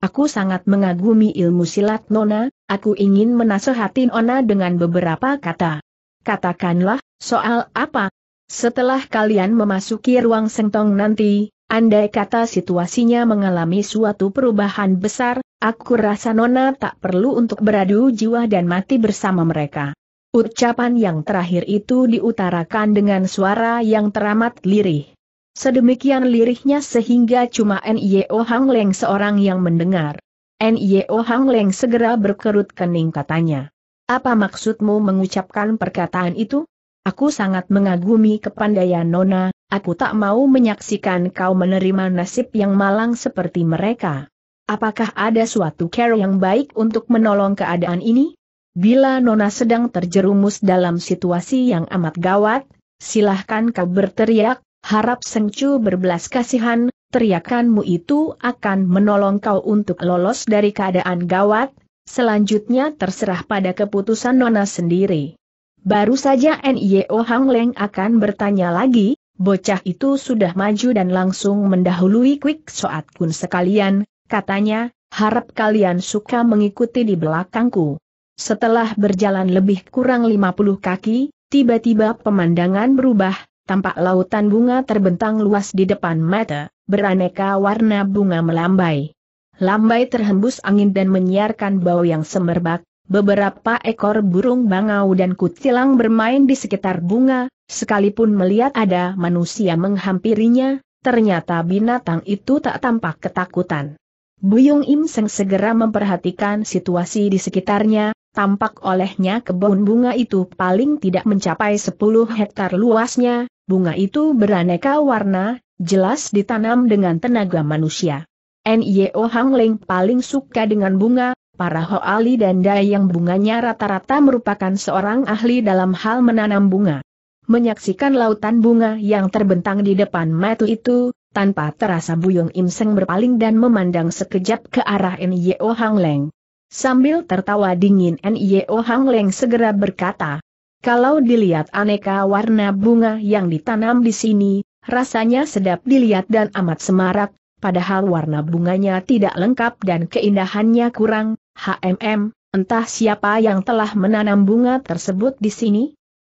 Aku sangat mengagumi ilmu silat Nona, aku ingin menasehati Nona dengan beberapa kata. Katakanlah, soal apa? Setelah kalian memasuki ruang sentong nanti, andai kata situasinya mengalami suatu perubahan besar, aku rasa Nona tak perlu untuk beradu jiwa dan mati bersama mereka. Ucapan yang terakhir itu diutarakan dengan suara yang teramat lirih. Sedemikian lirihnya sehingga cuma N.I.O. Hang Leng seorang yang mendengar. N.I.O. Hang Leng segera berkerut kening katanya. Apa maksudmu mengucapkan perkataan itu? Aku sangat mengagumi kepandaian Nona, aku tak mau menyaksikan kau menerima nasib yang malang seperti mereka. Apakah ada suatu cara yang baik untuk menolong keadaan ini? Bila Nona sedang terjerumus dalam situasi yang amat gawat, silahkan kau berteriak, harap Sengcu berbelas kasihan, teriakanmu itu akan menolong kau untuk lolos dari keadaan gawat, selanjutnya terserah pada keputusan Nona sendiri. Baru saja NIO Hang Leng akan bertanya lagi, bocah itu sudah maju dan langsung mendahului Quick Soat Kun sekalian, katanya, harap kalian suka mengikuti di belakangku. Setelah berjalan lebih kurang 50 kaki, tiba-tiba pemandangan berubah, tampak lautan bunga terbentang luas di depan mata, beraneka warna bunga melambai. Lambai terhembus angin dan menyiarkan bau yang semerbak, beberapa ekor burung bangau dan kutilang bermain di sekitar bunga, sekalipun melihat ada manusia menghampirinya, ternyata binatang itu tak tampak ketakutan. Buyung Im Seng segera memperhatikan situasi di sekitarnya, tampak olehnya kebun bunga itu paling tidak mencapai 10 hektar luasnya, bunga itu beraneka warna, jelas ditanam dengan tenaga manusia. N.I.O. Hang Leng paling suka dengan bunga, para Hoali dan Dai yang bunganya rata-rata merupakan seorang ahli dalam hal menanam bunga. Menyaksikan lautan bunga yang terbentang di depan mata itu, tanpa terasa Buyung Im Seng berpaling dan memandang sekejap ke arah N.I.O. Hang Leng. Sambil tertawa dingin N.I.O. Hang Leng segera berkata, kalau dilihat aneka warna bunga yang ditanam di sini, rasanya sedap dilihat dan amat semarak, padahal warna bunganya tidak lengkap dan keindahannya kurang, HMM, entah siapa yang telah menanam bunga tersebut di sini?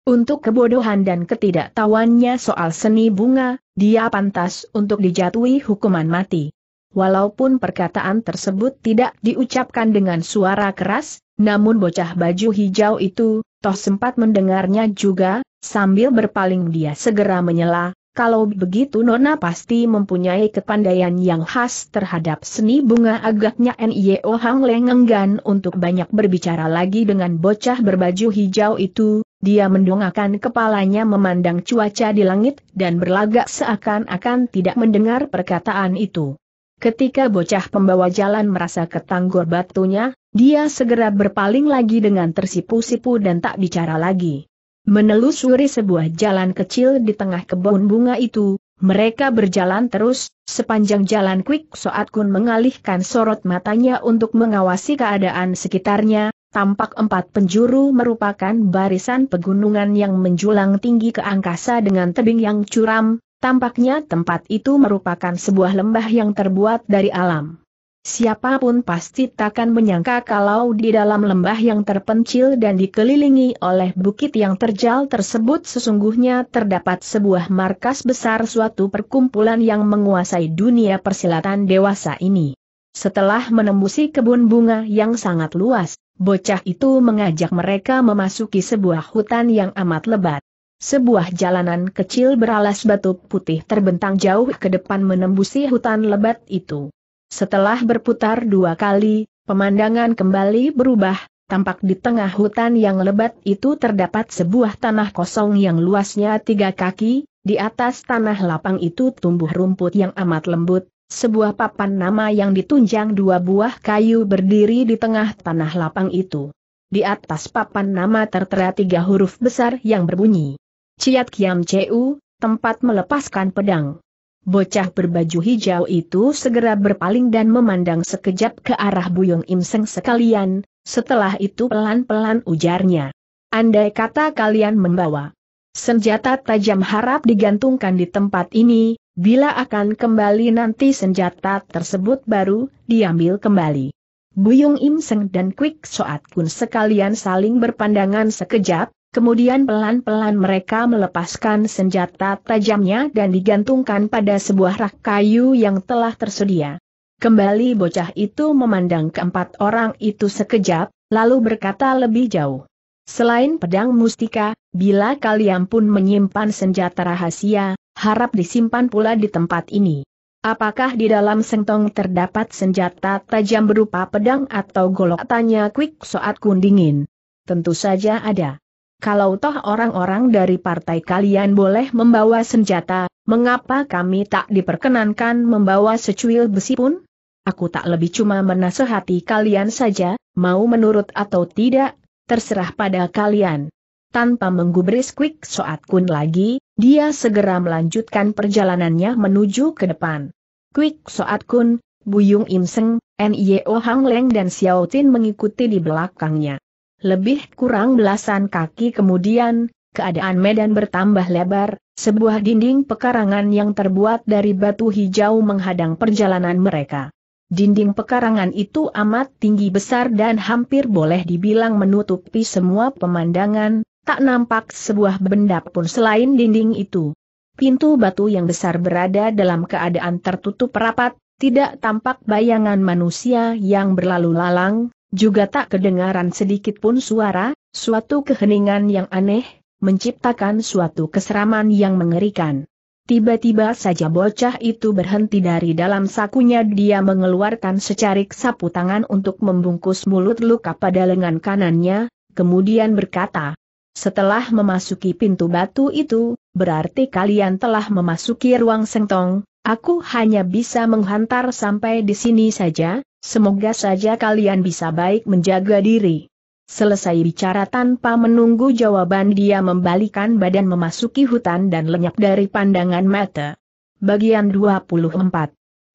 Untuk kebodohan dan ketidaktahuannya soal seni bunga, dia pantas untuk dijatuhi hukuman mati. Walaupun perkataan tersebut tidak diucapkan dengan suara keras, namun bocah baju hijau itu, toh sempat mendengarnya juga, sambil berpaling dia segera menyela, kalau begitu Nona pasti mempunyai kepandaian yang khas terhadap seni bunga agaknya N.I.O. Hang Leng enggan untuk banyak berbicara lagi dengan bocah berbaju hijau itu, dia mendongakkan kepalanya memandang cuaca di langit dan berlagak seakan-akan tidak mendengar perkataan itu. Ketika bocah pembawa jalan merasa ketanggor batunya, dia segera berpaling lagi dengan tersipu-sipu dan tak bicara lagi. Menelusuri sebuah jalan kecil di tengah kebun bunga itu, mereka berjalan terus, sepanjang jalan Quick Soat Kun mengalihkan sorot matanya untuk mengawasi keadaan sekitarnya, tampak empat penjuru merupakan barisan pegunungan yang menjulang tinggi ke angkasa dengan tebing yang curam, tampaknya tempat itu merupakan sebuah lembah yang terbuat dari alam. Siapapun pasti takkan menyangka kalau di dalam lembah yang terpencil dan dikelilingi oleh bukit yang terjal tersebut sesungguhnya terdapat sebuah markas besar suatu perkumpulan yang menguasai dunia persilatan dewasa ini. Setelah menembusi kebun bunga yang sangat luas, bocah itu mengajak mereka memasuki sebuah hutan yang amat lebat. Sebuah jalanan kecil beralas batu putih terbentang jauh ke depan menembusi hutan lebat itu. Setelah berputar dua kali, pemandangan kembali berubah, tampak di tengah hutan yang lebat itu terdapat sebuah tanah kosong yang luasnya tiga kaki, di atas tanah lapang itu tumbuh rumput yang amat lembut, sebuah papan nama yang ditunjang dua buah kayu berdiri di tengah tanah lapang itu. Di atas papan nama tertera tiga huruf besar yang berbunyi. Ciat Kiam Cu, tempat melepaskan pedang. Bocah berbaju hijau itu segera berpaling dan memandang sekejap ke arah Buyung Im sekalian, setelah itu pelan-pelan ujarnya. Andai kata kalian membawa senjata tajam harap digantungkan di tempat ini, bila akan kembali nanti senjata tersebut baru diambil kembali. Buyung Im dan Quick Soat Kun sekalian saling berpandangan sekejap, Kemudian pelan-pelan mereka melepaskan senjata tajamnya dan digantungkan pada sebuah rak kayu yang telah tersedia. Kembali bocah itu memandang keempat orang itu sekejap, lalu berkata lebih jauh. Selain pedang mustika, bila kalian pun menyimpan senjata rahasia, harap disimpan pula di tempat ini. Apakah di dalam sentong terdapat senjata tajam berupa pedang atau golok? Tanya Quick saat kundingin. Tentu saja ada kalau toh orang-orang dari partai kalian boleh membawa senjata, mengapa kami tak diperkenankan membawa secuil besi pun? Aku tak lebih cuma menasehati kalian saja, mau menurut atau tidak, terserah pada kalian. Tanpa menggubris Quick Soat Kun lagi, dia segera melanjutkan perjalanannya menuju ke depan. Quick Soat Kun, Buyung Imseng, Nye Ohang Hang Leng dan Xiao Tin mengikuti di belakangnya. Lebih kurang belasan kaki kemudian, keadaan medan bertambah lebar, sebuah dinding pekarangan yang terbuat dari batu hijau menghadang perjalanan mereka. Dinding pekarangan itu amat tinggi besar dan hampir boleh dibilang menutupi semua pemandangan, tak nampak sebuah benda pun selain dinding itu. Pintu batu yang besar berada dalam keadaan tertutup rapat, tidak tampak bayangan manusia yang berlalu lalang, juga tak kedengaran sedikit pun suara, suatu keheningan yang aneh, menciptakan suatu keseraman yang mengerikan. Tiba-tiba saja bocah itu berhenti dari dalam sakunya dia mengeluarkan secarik sapu tangan untuk membungkus mulut luka pada lengan kanannya, kemudian berkata, setelah memasuki pintu batu itu, berarti kalian telah memasuki ruang sengtong, aku hanya bisa menghantar sampai di sini saja, Semoga saja kalian bisa baik menjaga diri. Selesai bicara tanpa menunggu jawaban dia membalikan badan memasuki hutan dan lenyap dari pandangan mata. Bagian 24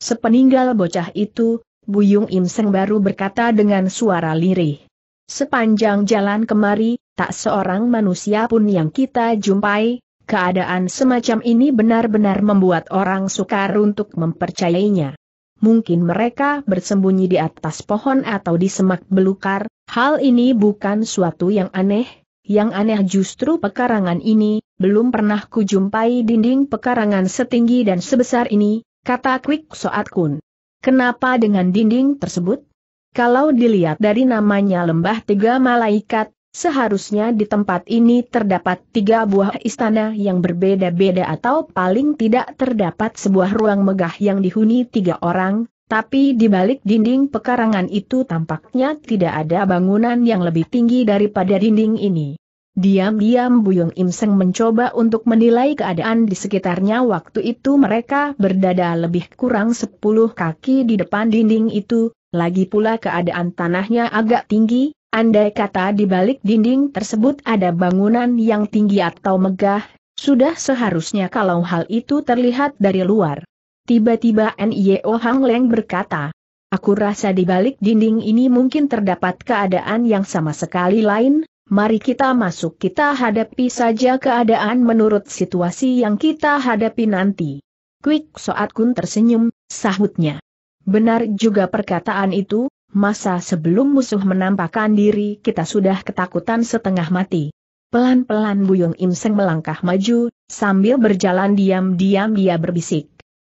Sepeninggal bocah itu, Buyung Imseng baru berkata dengan suara lirih. Sepanjang jalan kemari, tak seorang manusia pun yang kita jumpai, keadaan semacam ini benar-benar membuat orang sukar untuk mempercayainya mungkin mereka bersembunyi di atas pohon atau di semak belukar, hal ini bukan suatu yang aneh, yang aneh justru pekarangan ini, belum pernah kujumpai dinding pekarangan setinggi dan sebesar ini, kata Quick Soat Kun. Kenapa dengan dinding tersebut? Kalau dilihat dari namanya lembah tiga malaikat, Seharusnya di tempat ini terdapat tiga buah istana yang berbeda-beda atau paling tidak terdapat sebuah ruang megah yang dihuni tiga orang, tapi di balik dinding pekarangan itu tampaknya tidak ada bangunan yang lebih tinggi daripada dinding ini. Diam-diam Buyung Im mencoba untuk menilai keadaan di sekitarnya waktu itu mereka berdada lebih kurang 10 kaki di depan dinding itu, lagi pula keadaan tanahnya agak tinggi, Andai kata di balik dinding tersebut ada bangunan yang tinggi atau megah, sudah seharusnya kalau hal itu terlihat dari luar. Tiba-tiba N.I.O. Hang Leng berkata, Aku rasa di balik dinding ini mungkin terdapat keadaan yang sama sekali lain, mari kita masuk kita hadapi saja keadaan menurut situasi yang kita hadapi nanti. Quick Soat Kun tersenyum, sahutnya. Benar juga perkataan itu, masa sebelum musuh menampakkan diri kita sudah ketakutan setengah mati. Pelan-pelan Buyung Im Seng melangkah maju, sambil berjalan diam-diam dia berbisik.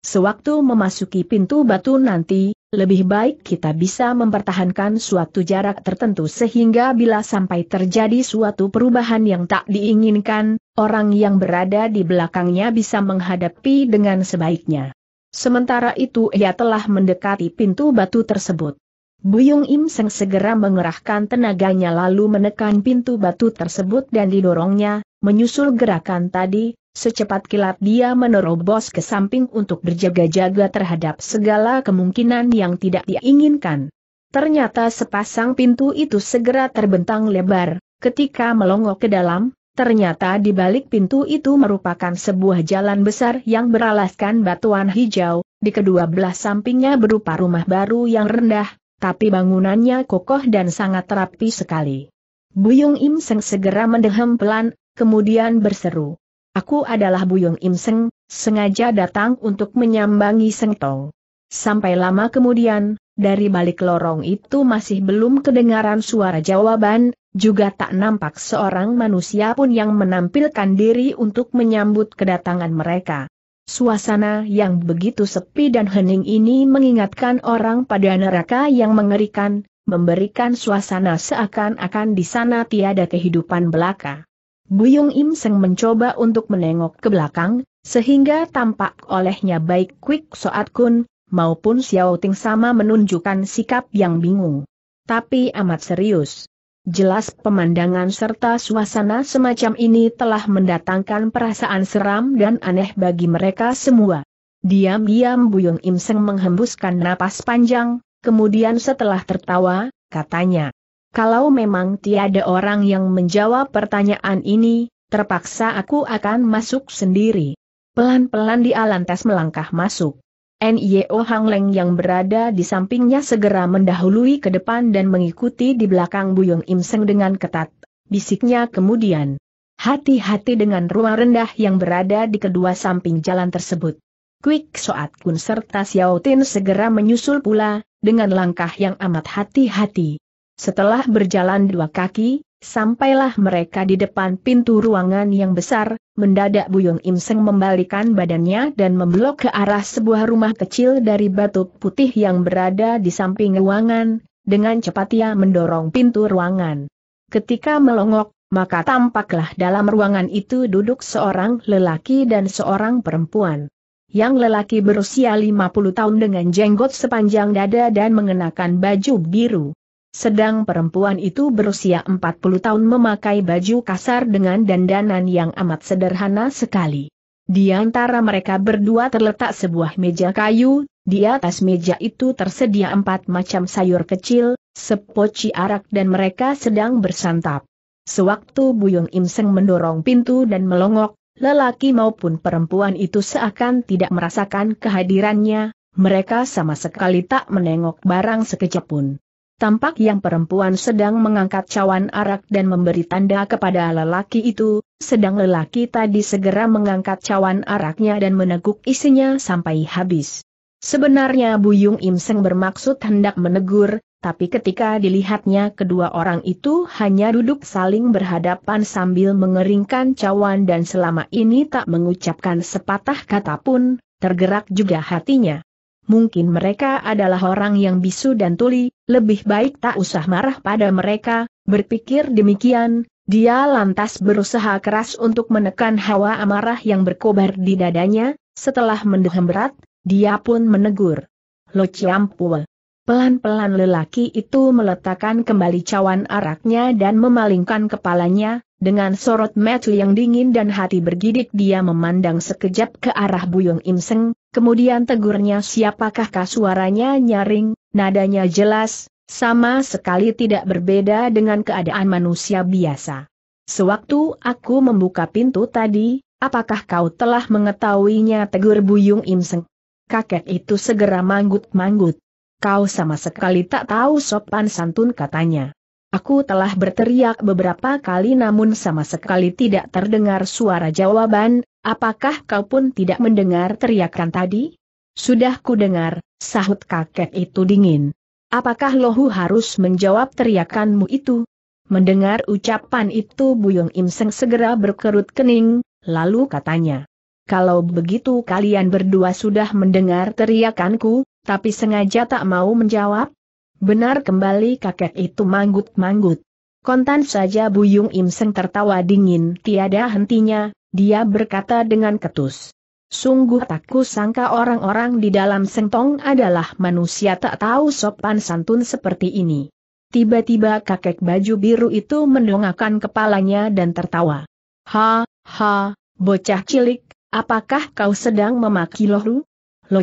Sewaktu memasuki pintu batu nanti, lebih baik kita bisa mempertahankan suatu jarak tertentu sehingga bila sampai terjadi suatu perubahan yang tak diinginkan, orang yang berada di belakangnya bisa menghadapi dengan sebaiknya. Sementara itu ia telah mendekati pintu batu tersebut. Buyung Im Seng segera mengerahkan tenaganya lalu menekan pintu batu tersebut dan didorongnya, menyusul gerakan tadi, secepat kilat dia menerobos ke samping untuk berjaga-jaga terhadap segala kemungkinan yang tidak diinginkan. Ternyata sepasang pintu itu segera terbentang lebar, ketika melongok ke dalam, ternyata di balik pintu itu merupakan sebuah jalan besar yang beralaskan batuan hijau, di kedua belah sampingnya berupa rumah baru yang rendah, tapi bangunannya kokoh dan sangat rapi sekali. Buyung Im Seng segera mendehem pelan, kemudian berseru. Aku adalah Buyung Im Seng, sengaja datang untuk menyambangi Seng Tong. Sampai lama kemudian, dari balik lorong itu masih belum kedengaran suara jawaban, juga tak nampak seorang manusia pun yang menampilkan diri untuk menyambut kedatangan mereka. Suasana yang begitu sepi dan hening ini mengingatkan orang pada neraka yang mengerikan, memberikan suasana seakan-akan di sana tiada kehidupan belaka. Buyung Im Seng mencoba untuk menengok ke belakang, sehingga tampak olehnya baik Quick Soat Kun, maupun Xiao Ting sama menunjukkan sikap yang bingung. Tapi amat serius. Jelas pemandangan serta suasana semacam ini telah mendatangkan perasaan seram dan aneh bagi mereka semua. Diam-diam Buyung Im menghembuskan napas panjang, kemudian setelah tertawa, katanya. Kalau memang tiada orang yang menjawab pertanyaan ini, terpaksa aku akan masuk sendiri. Pelan-pelan dia lantas melangkah masuk. NIO e Hang Leng yang berada di sampingnya segera mendahului ke depan dan mengikuti di belakang Buyung Im Seng dengan ketat. Bisiknya kemudian, hati-hati dengan ruang rendah yang berada di kedua samping jalan tersebut. Quick Soat Kun serta Xiao Tin segera menyusul pula, dengan langkah yang amat hati-hati. Setelah berjalan dua kaki, sampailah mereka di depan pintu ruangan yang besar, Mendadak Buyung Im Seng membalikan badannya dan memblok ke arah sebuah rumah kecil dari batu putih yang berada di samping ruangan, dengan cepat ia mendorong pintu ruangan. Ketika melongok, maka tampaklah dalam ruangan itu duduk seorang lelaki dan seorang perempuan. Yang lelaki berusia 50 tahun dengan jenggot sepanjang dada dan mengenakan baju biru. Sedang perempuan itu berusia 40 tahun memakai baju kasar dengan dandanan yang amat sederhana sekali. Di antara mereka berdua terletak sebuah meja kayu, di atas meja itu tersedia empat macam sayur kecil, sepoci arak dan mereka sedang bersantap. Sewaktu Buyung Im mendorong pintu dan melongok, lelaki maupun perempuan itu seakan tidak merasakan kehadirannya, mereka sama sekali tak menengok barang sekejap pun. Tampak yang perempuan sedang mengangkat cawan arak dan memberi tanda kepada lelaki itu, sedang lelaki tadi segera mengangkat cawan araknya dan meneguk isinya sampai habis. Sebenarnya Buyung Im Seng bermaksud hendak menegur, tapi ketika dilihatnya kedua orang itu hanya duduk saling berhadapan sambil mengeringkan cawan dan selama ini tak mengucapkan sepatah kata pun, tergerak juga hatinya mungkin mereka adalah orang yang bisu dan tuli, lebih baik tak usah marah pada mereka, berpikir demikian, dia lantas berusaha keras untuk menekan hawa amarah yang berkobar di dadanya, setelah mendehem berat, dia pun menegur. Lo Ciampue. Pelan-pelan lelaki itu meletakkan kembali cawan araknya dan memalingkan kepalanya, dengan sorot metu yang dingin dan hati bergidik dia memandang sekejap ke arah Buyung Imseng, Kemudian tegurnya siapakah suaranya nyaring, nadanya jelas, sama sekali tidak berbeda dengan keadaan manusia biasa. Sewaktu aku membuka pintu tadi, apakah kau telah mengetahuinya tegur Buyung Imseng? Kakek itu segera manggut-manggut. Kau sama sekali tak tahu sopan santun katanya. Aku telah berteriak beberapa kali namun sama sekali tidak terdengar suara jawaban, apakah kau pun tidak mendengar teriakan tadi? Sudah ku dengar, sahut kakek itu dingin. Apakah Lohu harus menjawab teriakanmu itu? Mendengar ucapan itu Buyung Imseng segera berkerut kening, lalu katanya. Kalau begitu kalian berdua sudah mendengar teriakanku, tapi sengaja tak mau menjawab, Benar kembali kakek itu manggut-manggut. Kontan saja Buyung Im tertawa dingin tiada hentinya, dia berkata dengan ketus. Sungguh tak sangka orang-orang di dalam sentong adalah manusia tak tahu sopan santun seperti ini. Tiba-tiba kakek baju biru itu mendongakkan kepalanya dan tertawa. Ha, ha, bocah cilik, apakah kau sedang memaki lohru? Lo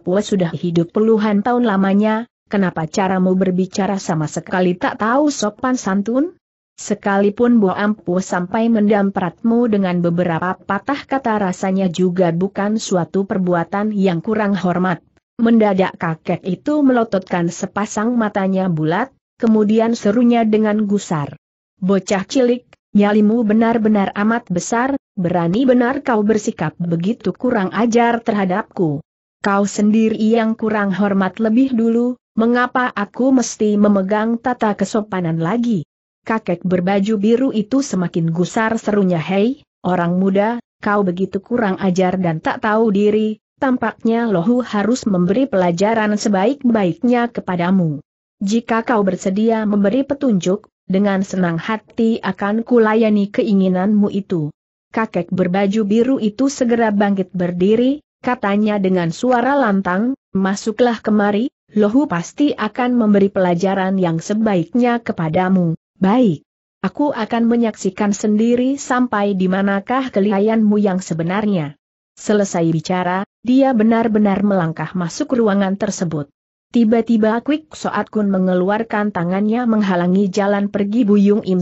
Pua sudah hidup puluhan tahun lamanya, Kenapa caramu berbicara sama sekali tak tahu sopan santun? Sekalipun Bo Ampu sampai mendampratmu dengan beberapa patah kata rasanya juga bukan suatu perbuatan yang kurang hormat. Mendadak kakek itu melototkan sepasang matanya bulat, kemudian serunya dengan gusar. Bocah cilik, nyalimu benar-benar amat besar, berani benar kau bersikap begitu kurang ajar terhadapku. Kau sendiri yang kurang hormat lebih dulu, Mengapa aku mesti memegang tata kesopanan lagi? Kakek berbaju biru itu semakin gusar serunya hei, orang muda, kau begitu kurang ajar dan tak tahu diri, tampaknya lohu harus memberi pelajaran sebaik-baiknya kepadamu. Jika kau bersedia memberi petunjuk, dengan senang hati akan kulayani keinginanmu itu. Kakek berbaju biru itu segera bangkit berdiri, katanya dengan suara lantang, masuklah kemari, Lohu pasti akan memberi pelajaran yang sebaiknya kepadamu. Baik. Aku akan menyaksikan sendiri sampai di manakah kelihayanmu yang sebenarnya. Selesai bicara, dia benar-benar melangkah masuk ruangan tersebut. Tiba-tiba Kwik Soat Kun mengeluarkan tangannya menghalangi jalan pergi Buyung Im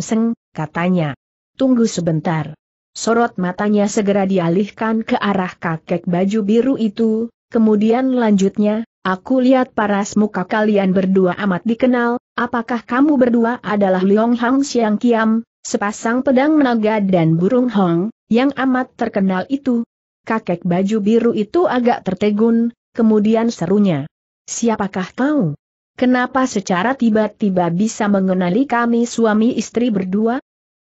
katanya. Tunggu sebentar. Sorot matanya segera dialihkan ke arah kakek baju biru itu, kemudian lanjutnya, Aku lihat paras muka kalian berdua amat dikenal, apakah kamu berdua adalah Liong Hang Xiang Kiam, sepasang pedang naga dan burung hong, yang amat terkenal itu? Kakek baju biru itu agak tertegun, kemudian serunya. Siapakah kau? Kenapa secara tiba-tiba bisa mengenali kami suami istri berdua?